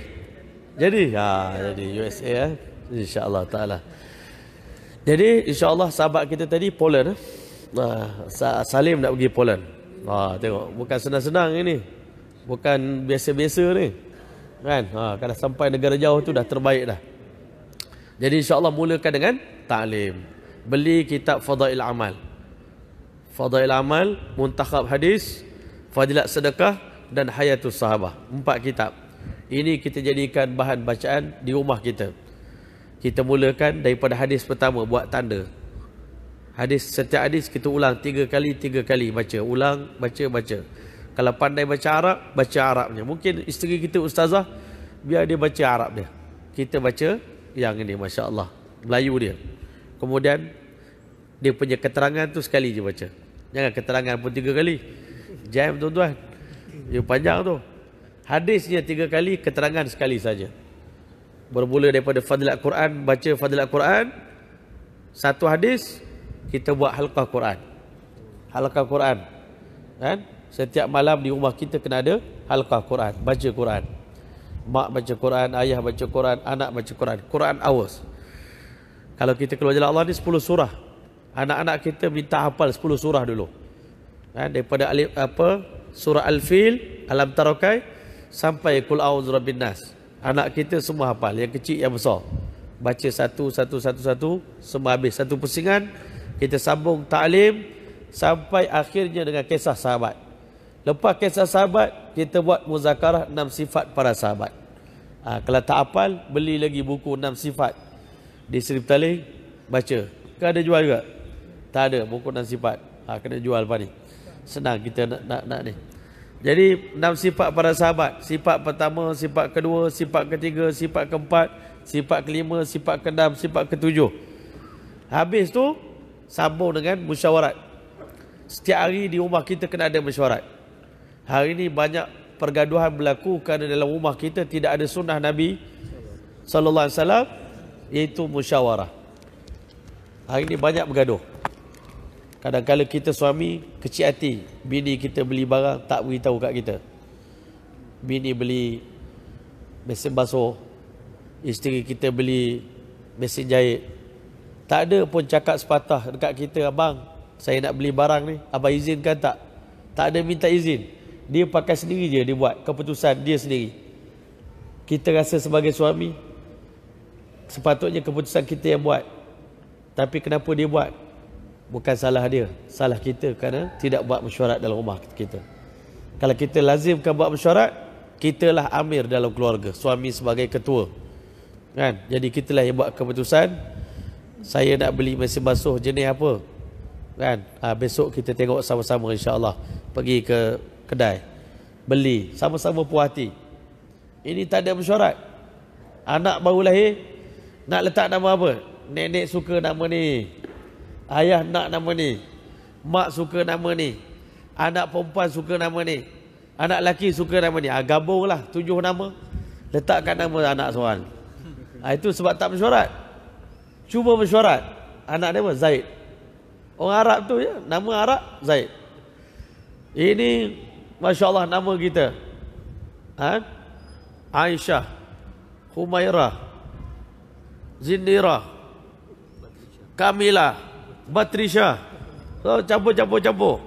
Jadi ha jadi USA eh insya-Allah taala. Jadi insya-Allah sahabat kita tadi Poland eh? Ah, Salim nak pergi Poland. Ha ah, tengok bukan senang-senang ini. Bukan biasa-biasa ni. Kan? Ha ah, kalau sampai negara jauh tu dah terbaik dah. Jadi insya-Allah mulakan dengan taklim. Beli kitab Fadail Amal. Fadail Amal, Muntakhab Hadis, Fadilat Sedekah dan Hayatus Sahabah. Empat kitab. Ini kita jadikan bahan bacaan di rumah kita. Kita mulakan daripada hadis pertama buat tanda. Hadis setiap hadis kita ulang tiga kali tiga kali baca ulang baca baca. Kalau pandai baca Arab baca Arabnya. Mungkin isteri kita ustazah biar dia baca Arab dia. Kita baca yang ini masya Allah Melayu dia. Kemudian dia punya keterangan tu sekali je baca. Jangan keterangan pun tiga kali. Jam tu tuan Dia panjang tu. Hadisnya tiga kali, keterangan sekali saja. Bermula daripada Fadilat Quran, baca Fadilat Quran. Satu hadis, kita buat halqah Quran. Halqah Quran. Kan? Setiap malam di rumah kita kena ada halqah Quran, baca Quran. Mak baca Quran, ayah baca Quran, anak baca Quran. Quran hours. Kalau kita keluar jalan Allah ni 10 surah. Anak-anak kita minta hafal 10 surah dulu. Kan? Daripada alif apa? Surah Al-Fil, Alam Tarakai sampai Qul A'udzu Rabbin Nas. Anak kita semua hafal, yang kecil yang besar. Baca satu, satu, satu, satu, semua habis. Satu pusingan, kita sambung ta'lim Sampai akhirnya dengan kisah sahabat Lepas kisah sahabat Kita buat muzakarah enam sifat para sahabat ha, Kalau tak apal Beli lagi buku enam sifat Di Serif Taling Baca Kau ada jual juga? Tak ada buku enam sifat ha, Kena jual apa ni? Senang kita nak, nak, nak ni Jadi enam sifat para sahabat Sifat pertama, sifat kedua, sifat ketiga, sifat keempat Sifat kelima, sifat keenam, sifat ketujuh Habis tu sambung dengan mesyuarat. Setiap hari di rumah kita kena ada mesyuarat. Hari ini banyak pergaduhan berlaku kerana dalam rumah kita tidak ada sunnah Nabi sallallahu alaihi wasallam iaitu musyawarah. Hari ini banyak bergaduh. Kadang-kadang kita suami kecil hati, bini kita beli barang tak beritahu kat kita. Bini beli mesin basuh, isteri kita beli mesin jahit, tak ada pun cakap sepatah dekat kita Abang, saya nak beli barang ni Abang izinkan tak? Tak ada minta izin Dia pakai sendiri je dia buat Keputusan dia sendiri Kita rasa sebagai suami Sepatutnya keputusan kita yang buat Tapi kenapa dia buat? Bukan salah dia Salah kita kerana tidak buat mesyuarat dalam rumah kita Kalau kita lazimkan buat mesyuarat Kitalah amir dalam keluarga Suami sebagai ketua kan? Jadi kitalah yang buat keputusan saya nak beli mesin basuh jenis apa kan ha, besok kita tengok sama-sama insyaallah pergi ke kedai beli sama-sama puas hati ini tak ada mesyuarat anak baru lahir nak letak nama apa nenek suka nama ni ayah nak nama ni mak suka nama ni anak perempuan suka nama ni anak lelaki suka nama ni ha, lah tujuh nama letakkan nama anak seorang ha, itu sebab tak mesyuarat Cuba mesyuarat Anak dia apa? Zaid Orang Arab tu ya Nama Arab Zaid Ini Masya Allah nama kita ha? Aisyah Humairah Zindira Kamilah Batrisha so, Campur-campur-campur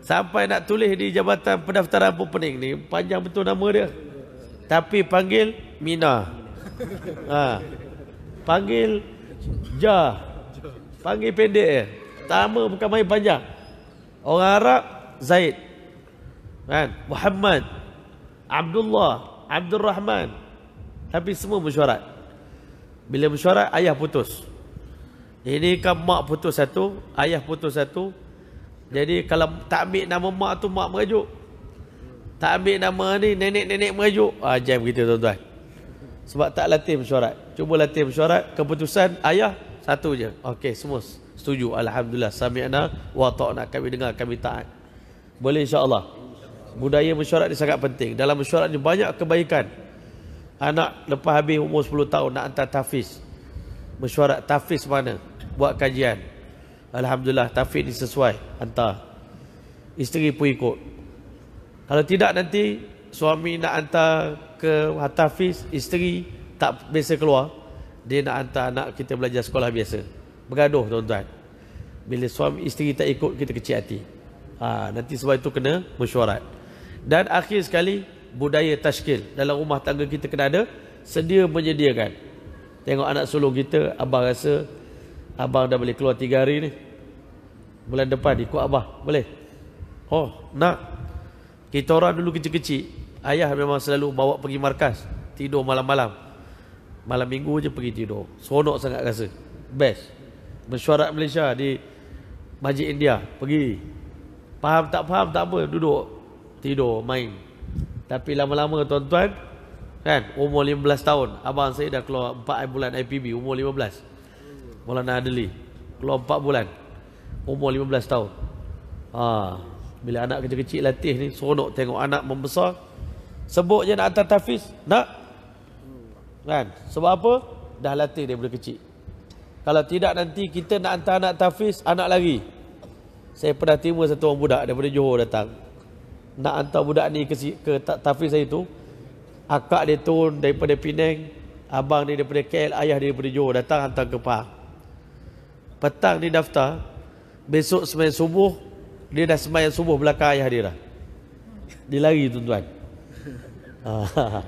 Sampai nak tulis di jabatan pendaftaran pun pening ni Panjang betul nama dia Tapi panggil Mina ha. Panggil Ja. Panggil pendek eh. Tama bukan main panjang. Orang Arab Zaid. Kan? Muhammad. Abdullah, Abdul Rahman. Tapi semua mesyuarat. Bila mesyuarat ayah putus. Ini kan mak putus satu, ayah putus satu. Jadi kalau tak ambil nama mak tu mak merajuk. Tak ambil nama ni nenek-nenek merajuk. Ah jam kita tuan-tuan. Sebab tak latih mesyuarat. Cuba latih mesyuarat Keputusan ayah Satu je Okey semua setuju Alhamdulillah Sami'na Wa ta'na Kami dengar kami taat Boleh insyaAllah Budaya mesyuarat ni sangat penting Dalam mesyuarat ni banyak kebaikan Anak lepas habis umur 10 tahun Nak hantar tafiz Mesyuarat tafiz mana Buat kajian Alhamdulillah tafiz ni sesuai Hantar Isteri pun ikut Kalau tidak nanti Suami nak hantar ke tafiz Isteri tak biasa keluar dia nak hantar anak kita belajar sekolah biasa bergaduh tuan-tuan bila suami isteri tak ikut kita kecil hati ha, nanti sebab itu kena mesyuarat dan akhir sekali budaya tashkil dalam rumah tangga kita kena ada sedia menyediakan tengok anak sulung kita abang rasa abang dah boleh keluar 3 hari ni bulan depan ikut abah boleh oh nak kita orang dulu kecil-kecil ayah memang selalu bawa pergi markas tidur malam-malam Malam minggu je pergi tidur Seronok sangat rasa Best Mesyuarat Malaysia di Masjid India Pergi Faham tak faham tak apa Duduk Tidur main Tapi lama-lama tuan-tuan Kan Umur 15 tahun Abang saya dah keluar 4 bulan IPB Umur 15 Mulana Adli Keluar 4 bulan Umur 15 tahun ha. Bila anak kecil-kecil latih ni Seronok tengok anak membesar Sebut je nak atas tafiz Nak Kan? Sebab apa? Dah latih daripada kecil. Kalau tidak nanti kita nak hantar anak tafiz, anak lari. Saya pernah terima satu orang budak daripada Johor datang. Nak hantar budak ni ke, ke tafiz saya tu. Akak dia turun daripada Penang. Abang dia daripada KL, ayah dia daripada Johor datang hantar ke Pahang. Petang ni daftar. Besok semain subuh. Dia dah semain subuh belakang ayah dia dah. Dia lari tuan-tuan. Ah.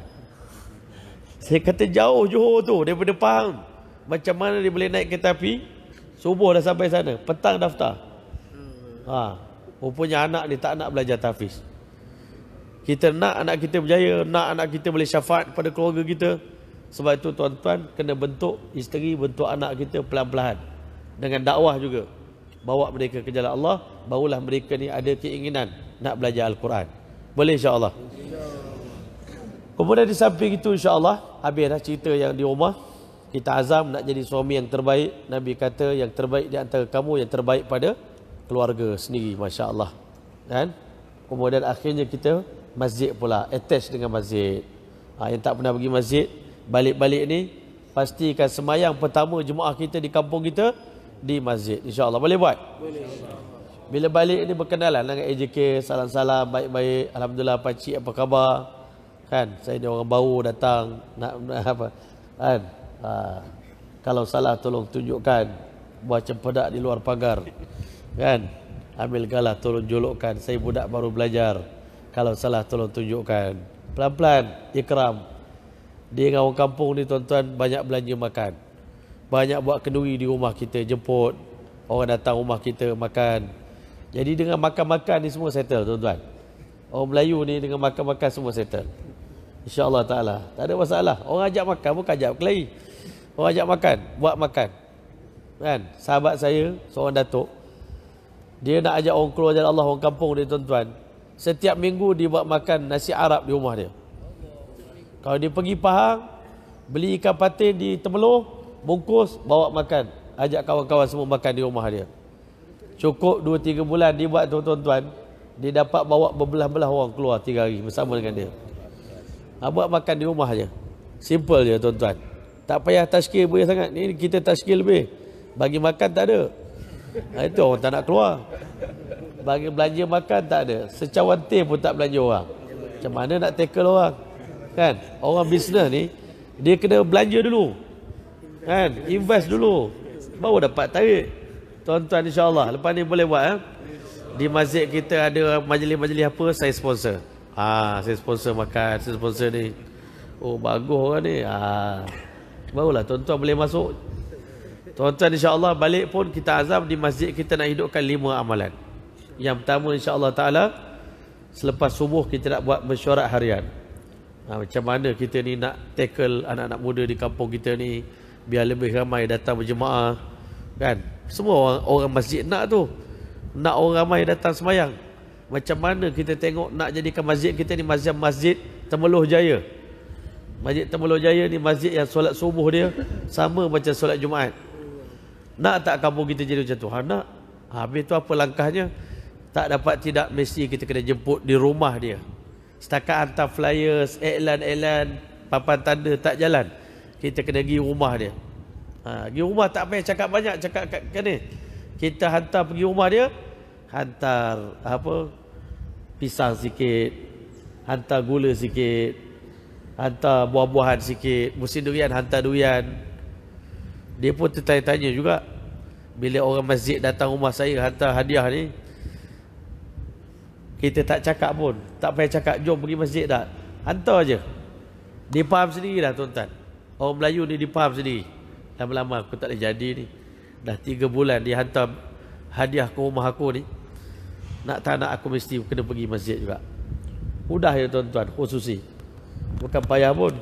Saya kata jauh Johor tu daripada Pahang. Macam mana dia boleh naik kereta api? Subuh dah sampai sana. Petang daftar. Hmm. Ha. Rupanya anak ni tak nak belajar tahfiz. Kita nak anak kita berjaya. Nak anak kita boleh syafaat pada keluarga kita. Sebab itu tuan-tuan kena bentuk isteri, bentuk anak kita pelan-pelan. Dengan dakwah juga. Bawa mereka ke jalan Allah. Barulah mereka ni ada keinginan nak belajar Al-Quran. Boleh insyaAllah. InsyaAllah. Kemudian di samping itu insyaAllah habislah cerita yang di rumah. Kita azam nak jadi suami yang terbaik. Nabi kata yang terbaik di antara kamu yang terbaik pada keluarga sendiri. Masya Allah. Kan? Kemudian akhirnya kita masjid pula. Attach dengan masjid. Ha, yang tak pernah pergi masjid. Balik-balik ni. Pastikan semayang pertama Jumaat kita di kampung kita. Di masjid. InsyaAllah boleh buat? Bila balik ni berkenalan dengan AJK. Salam-salam. Baik-baik. Alhamdulillah pakcik apa khabar kan saya ni orang baru datang nak, nak apa kan ha. kalau salah tolong tunjukkan buat cempedak di luar pagar kan ambil galah tolong jolokkan saya budak baru belajar kalau salah tolong tunjukkan pelan-pelan ikram di kawasan kampung ni tuan-tuan banyak belanja makan banyak buat kenduri di rumah kita jemput orang datang rumah kita makan jadi dengan makan-makan ni semua settle tuan-tuan orang Melayu ni dengan makan-makan semua settle InsyaAllah ta'ala Tak ada masalah Orang ajak makan Bukan ajak kelahi Orang ajak makan Buat makan Kan Sahabat saya Seorang datuk Dia nak ajak orang keluar Jalan Allah Orang kampung dia tuan-tuan Setiap minggu Dia buat makan Nasi Arab di rumah dia Kalau dia pergi Pahang Beli ikan patin Di Temeloh Bungkus Bawa makan Ajak kawan-kawan semua Makan di rumah dia Cukup 2-3 bulan Dia buat tuan-tuan Dia dapat bawa Berbelah-belah orang keluar 3 hari Bersama dengan dia Buat makan di rumah je Simple je tuan-tuan Tak payah tashkir beri sangat Ini kita tashkir lebih Bagi makan tak ada ha, Itu orang tak nak keluar Bagi belanja makan tak ada Secawan teh pun tak belanja orang Macam mana nak tackle orang Kan Orang bisnes ni Dia kena belanja dulu Kan Invest dulu Baru dapat tarik Tuan-tuan insyaAllah Lepas ni boleh buat eh? Di masjid kita ada majlis-majlis apa Saya sponsor Ah, saya sponsor makan, saya sponsor ni. Oh, bagus orang lah ni. Ah. Barulah tuan-tuan boleh masuk. Tuan-tuan insya-Allah balik pun kita azam di masjid kita nak hidupkan lima amalan. Yang pertama insya-Allah Taala selepas subuh kita nak buat mesyuarat harian. Ha, macam mana kita ni nak tackle anak-anak muda di kampung kita ni biar lebih ramai datang berjemaah kan semua orang, orang masjid nak tu nak orang ramai datang semayang macam mana kita tengok nak jadikan masjid kita ni masjid masjid Temeluh Jaya. Masjid Temeluh Jaya ni masjid yang solat subuh dia sama macam solat Jumaat. Nak tak kamu kita jadi macam tu? Ha, nak. Habis tu apa langkahnya? Tak dapat tidak mesti kita kena jemput di rumah dia. Setakat hantar flyers, iklan-iklan, papan tanda tak jalan. Kita kena pergi rumah dia. Ha, pergi rumah tak payah cakap banyak, cakap kat kena. Kita hantar pergi rumah dia, hantar apa pisang sikit hantar gula sikit hantar buah-buahan sikit musim durian hantar durian dia pun tertanya-tanya juga bila orang masjid datang rumah saya hantar hadiah ni kita tak cakap pun tak payah cakap jom pergi masjid dah hantar aje dia faham sendiri dah tuan-tuan orang Melayu ni dia faham sendiri lama-lama aku tak boleh jadi ni dah 3 bulan dia hantar hadiah ke rumah aku ni nak tak nak aku mesti kena pergi masjid juga mudah ya tuan-tuan khususi bukan payah pun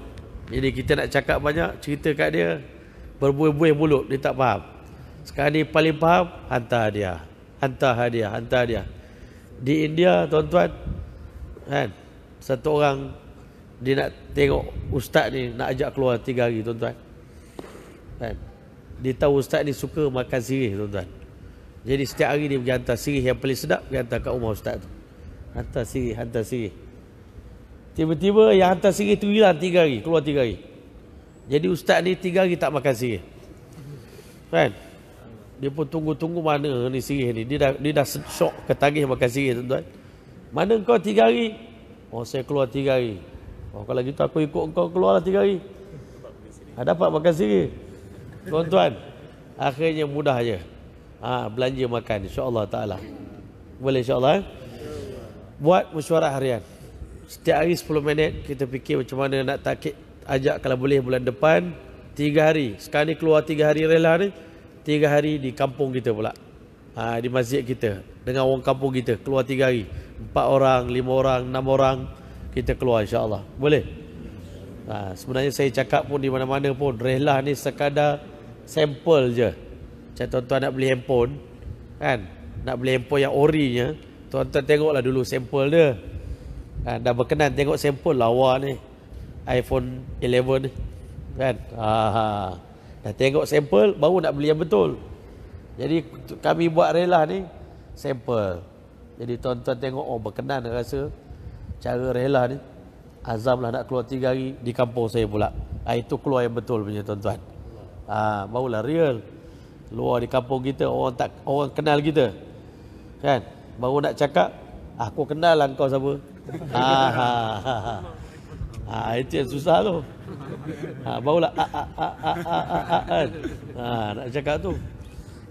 jadi kita nak cakap banyak cerita kat dia berbuih-buih mulut dia tak faham sekarang ni paling faham hantar dia hantar hadiah hantar dia di India tuan-tuan kan satu orang dia nak tengok ustaz ni nak ajak keluar tiga hari tuan-tuan kan dia tahu ustaz ni suka makan sirih tuan-tuan jadi setiap hari dia pergi hantar sirih yang paling sedap Dia hantar kat rumah ustaz tu Hantar sirih, hantar sirih Tiba-tiba yang hantar sirih tu hilang tiga hari Keluar tiga hari Jadi ustaz ni tiga hari tak makan sirih Kan? Dia pun tunggu-tunggu mana ni sirih ni Dia dah, dia dah syok ketagih makan sirih tu tuan Mana kau tiga hari? Oh saya keluar tiga hari Oh kalau gitu aku ikut kau keluarlah tiga hari Dapat makan sirih Tuan-tuan Akhirnya mudah je ha, belanja makan insyaallah taala boleh insyaallah ha? buat mesyuarat harian setiap hari 10 minit kita fikir macam mana nak takik ajak kalau boleh bulan depan 3 hari sekarang ni keluar 3 hari rela ni 3 hari di kampung kita pula ha, di masjid kita dengan orang kampung kita keluar 3 hari 4 orang 5 orang 6 orang kita keluar insyaallah boleh ha, sebenarnya saya cakap pun di mana-mana pun rela ni sekadar sampel je macam tuan-tuan nak beli handphone kan? Nak beli handphone yang ori orinya Tuan-tuan tengoklah dulu sampel dia kan? Dah berkenan tengok sampel lawa ni iPhone 11 ni kan? Aha. Dah tengok sampel baru nak beli yang betul Jadi kami buat rela ni Sampel Jadi tuan-tuan tengok oh berkenan rasa Cara rela ni Azam lah nak keluar tiga hari di kampung saya pula. Ha, itu keluar yang betul punya tuan-tuan. Ha, barulah real. Luar di kampung kita orang tak orang kenal kita. Kan? Baru nak cakap, ah, aku kenal lah kau siapa. Ha ha ha. ha itu yang susah tu. Ha baru lah ah, kan? nak cakap tu.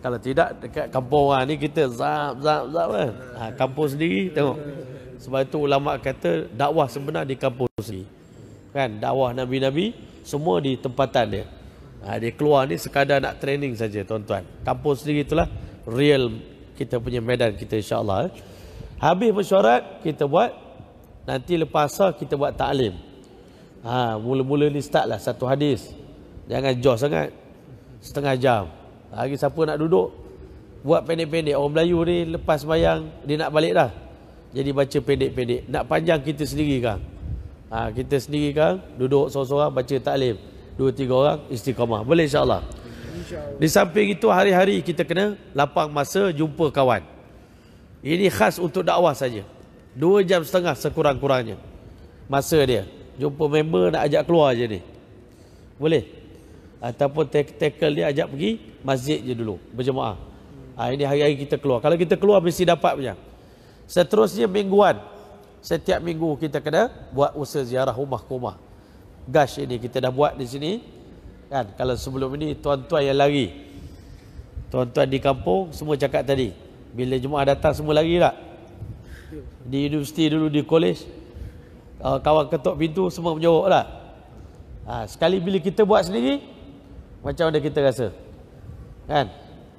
Kalau tidak dekat kampung orang ni kita zap zap zap kan. Ha kampung sendiri tengok. Sebab itu ulama kata dakwah sebenar di kampung sendiri. Kan dakwah nabi-nabi semua di tempatan dia ha, dia keluar ni sekadar nak training saja tuan-tuan kampung sendiri itulah real kita punya medan kita insyaAllah eh. habis mesyuarat kita buat nanti lepas kita buat taklim ha, mula-mula ni start lah satu hadis jangan jauh sangat setengah jam lagi siapa nak duduk buat pendek-pendek orang Melayu ni lepas bayang dia nak balik dah jadi baca pendek-pendek nak panjang kita sendiri kan ha, kita sendiri kan duduk seorang-seorang baca taklim dua tiga orang istiqamah boleh insyaallah insya di samping itu hari-hari kita kena lapang masa jumpa kawan ini khas untuk dakwah saja dua jam setengah sekurang-kurangnya masa dia jumpa member nak ajak keluar je ni boleh ataupun tackle dia ajak pergi masjid je dulu berjemaah ha, ini hari-hari kita keluar kalau kita keluar mesti dapat punya seterusnya mingguan setiap minggu kita kena buat usaha ziarah rumah-rumah gas ini kita dah buat di sini kan kalau sebelum ini tuan-tuan yang lari tuan-tuan di kampung semua cakap tadi bila jumaat datang semua lari tak di universiti dulu di kolej ah, kawan ketuk pintu semua menjawab tak ha, sekali bila kita buat sendiri macam mana kita rasa kan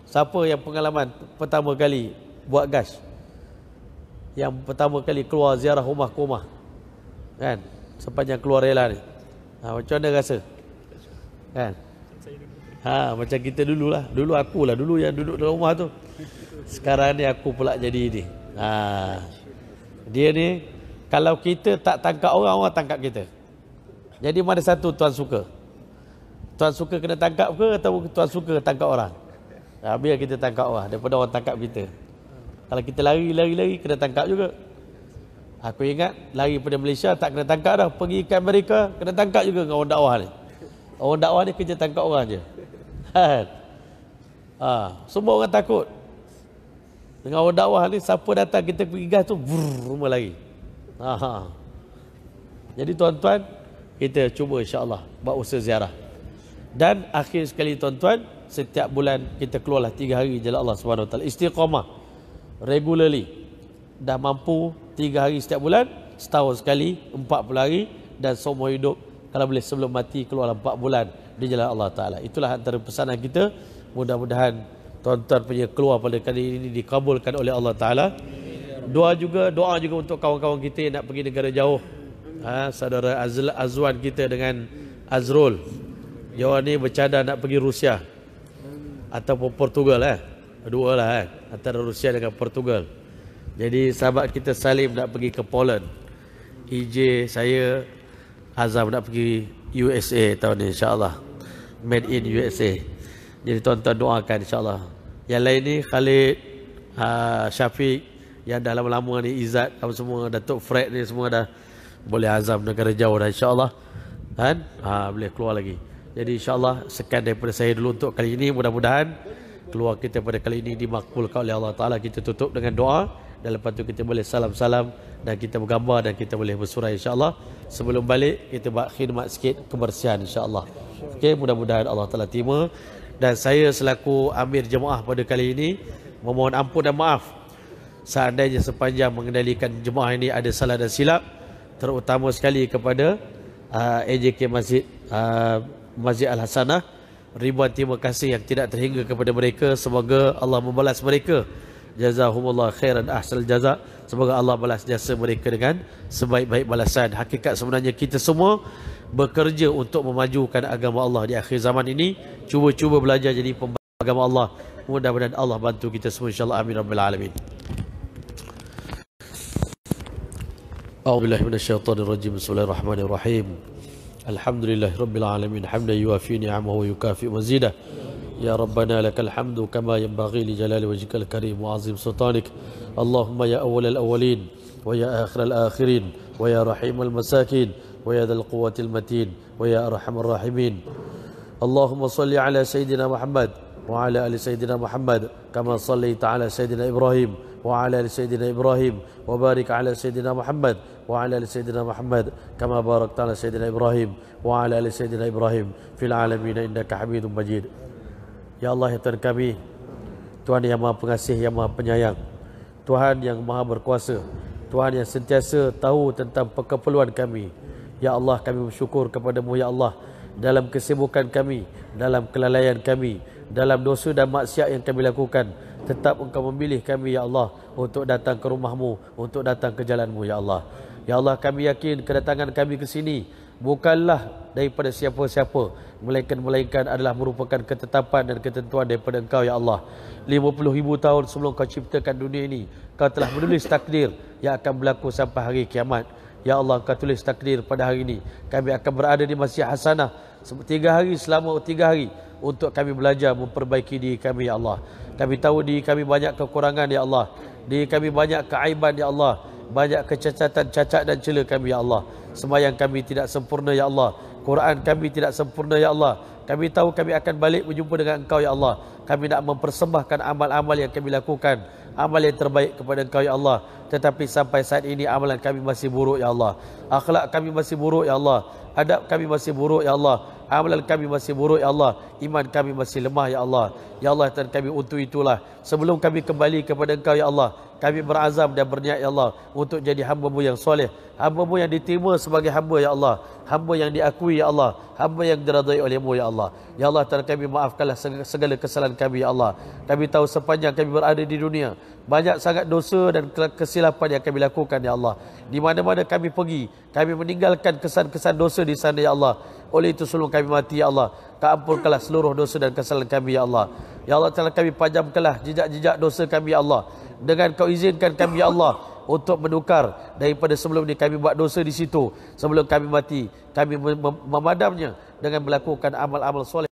siapa yang pengalaman pertama kali buat gas yang pertama kali keluar ziarah rumah ke rumah kan sepanjang keluar rela ni Ha, macam mana rasa? Kan? Ha, macam kita dululah. Dulu aku lah. Dulu yang duduk dalam rumah tu. Sekarang ni aku pula jadi ini. Ha. Dia ni, kalau kita tak tangkap orang, orang tangkap kita. Jadi mana satu tuan suka? Tuan suka kena tangkap ke atau tuan suka tangkap orang? Ha, biar kita tangkap orang daripada orang tangkap kita. Kalau kita lari, lari, lari, kena tangkap juga. Aku ingat lari pada Malaysia tak kena tangkap dah. Pergi ke Amerika kena tangkap juga dengan orang dakwah ni. Orang dakwah ni kerja tangkap orang je. Kan? ha. semua orang takut. Dengan orang dakwah ni siapa datang kita pergi gas tu brrr, rumah lari. Ha, ha. Jadi tuan-tuan kita cuba insya-Allah buat usaha ziarah. Dan akhir sekali tuan-tuan setiap bulan kita keluarlah 3 hari jalan Allah Swt. Wa istiqamah regularly dah mampu Tiga hari setiap bulan Setahun sekali empat 40 hari Dan seumur hidup Kalau boleh sebelum mati keluar empat bulan Di jalan Allah Ta'ala Itulah antara pesanan kita Mudah-mudahan Tuan-tuan punya keluar pada kali ini Dikabulkan oleh Allah Ta'ala Doa juga Doa juga untuk kawan-kawan kita Yang nak pergi negara jauh ha, Saudara Azl Azwan kita dengan Azrul Jawa ni bercadar nak pergi Rusia Ataupun Portugal eh. Dua lah eh. Antara Rusia dengan Portugal jadi sahabat kita Salim nak pergi ke Poland. EJ saya Azam nak pergi USA tahun ini insya-Allah. Made in USA. Jadi tuan-tuan doakan insya-Allah. Yang lain ni Khalid, uh, Syafiq yang dah lama-lama ni Izat apa semua Datuk Fred ni semua dah boleh azam negara jauh dah insya-Allah. Kan? Ha, boleh keluar lagi. Jadi insya-Allah sekian daripada saya dulu untuk kali ini mudah-mudahan keluar kita pada kali ini dimakbulkan oleh Allah Taala kita tutup dengan doa dan lepas tu kita boleh salam-salam dan kita bergambar dan kita boleh bersurah insya-Allah. Sebelum balik kita buat khidmat sikit kebersihan insya-Allah. Okey, mudah-mudahan Allah telah terima dan saya selaku amir jemaah pada kali ini memohon ampun dan maaf seandainya sepanjang mengendalikan jemaah ini ada salah dan silap terutama sekali kepada uh, ah, AJK Masjid uh, Masjid Al Hasanah ribuan terima kasih yang tidak terhingga kepada mereka semoga Allah membalas mereka jazahumullah khairan ahsal jaza semoga Allah balas jasa mereka dengan sebaik-baik balasan hakikat sebenarnya kita semua bekerja untuk memajukan agama Allah di akhir zaman ini cuba-cuba belajar jadi pembawa agama Allah mudah-mudahan Allah bantu kita semua Allah amin rabbil alamin أعوذ بالله من الشيطان الرجيم بسم الله الرحمن الرحيم الحمد لله رب العالمين يا ربنا لك الحمد كما ينبغي لجلال وجهك الكريم وعظيم سلطانك اللهم يا أول الأولين ويا آخر الآخرين ويا رحيم المساكين ويا ذا القوة المتين ويا أرحم الراحمين اللهم صل على سيدنا محمد وعلى آل سيدنا محمد كما صليت على سيدنا إبراهيم وعلى آل سيدنا إبراهيم وبارك على سيدنا محمد وعلى آل سيدنا محمد كما باركت على سيدنا إبراهيم وعلى آل سيدنا إبراهيم في العالمين إنك حميد مجيد Ya Allah yang Tuhan kami Tuhan yang maha pengasih, yang maha penyayang Tuhan yang maha berkuasa Tuhan yang sentiasa tahu tentang keperluan kami Ya Allah kami bersyukur kepadamu Ya Allah Dalam kesibukan kami Dalam kelalaian kami Dalam dosa dan maksiat yang kami lakukan Tetap engkau memilih kami Ya Allah Untuk datang ke rumahmu Untuk datang ke jalanmu Ya Allah Ya Allah kami yakin kedatangan kami ke sini bukanlah daripada siapa-siapa melainkan-melainkan adalah merupakan ketetapan dan ketentuan daripada engkau ya Allah 50,000 tahun sebelum kau ciptakan dunia ini kau telah menulis takdir yang akan berlaku sampai hari kiamat ya Allah kau tulis takdir pada hari ini kami akan berada di Masjid Hasanah tiga hari selama tiga hari untuk kami belajar memperbaiki diri kami ya Allah kami tahu di kami banyak kekurangan ya Allah di kami banyak keaiban ya Allah banyak kecacatan, cacat dan celah kami, Ya Allah. Semayang kami tidak sempurna, Ya Allah. Quran kami tidak sempurna, Ya Allah. Kami tahu kami akan balik berjumpa dengan engkau, Ya Allah. Kami nak mempersembahkan amal-amal yang kami lakukan. Amal yang terbaik kepada engkau, Ya Allah. Tetapi sampai saat ini, amalan kami masih buruk, Ya Allah. Akhlak kami masih buruk, Ya Allah. Adab kami masih buruk ya Allah. Amalan kami masih buruk ya Allah. Iman kami masih lemah ya Allah. Ya Allah dan kami untuk itulah. Sebelum kami kembali kepada engkau ya Allah. Kami berazam dan berniat ya Allah. Untuk jadi hambamu yang soleh. Hambamu yang diterima sebagai hamba ya Allah. Hamba yang diakui ya Allah. Hamba yang diradai olehmu ya Allah. Ya Allah dan kami maafkanlah segala kesalahan kami ya Allah. Kami tahu sepanjang kami berada di dunia banyak sangat dosa dan kesilapan yang kami lakukan ya Allah di mana-mana kami pergi kami meninggalkan kesan-kesan dosa di sana ya Allah oleh itu sebelum kami mati ya Allah keampunkanlah seluruh dosa dan kesalahan kami ya Allah ya Allah telah kami pajamkanlah jejak-jejak dosa kami ya Allah dengan kau izinkan kami ya Allah untuk menukar daripada sebelum ini kami buat dosa di situ sebelum kami mati kami memadamnya dengan melakukan amal-amal soleh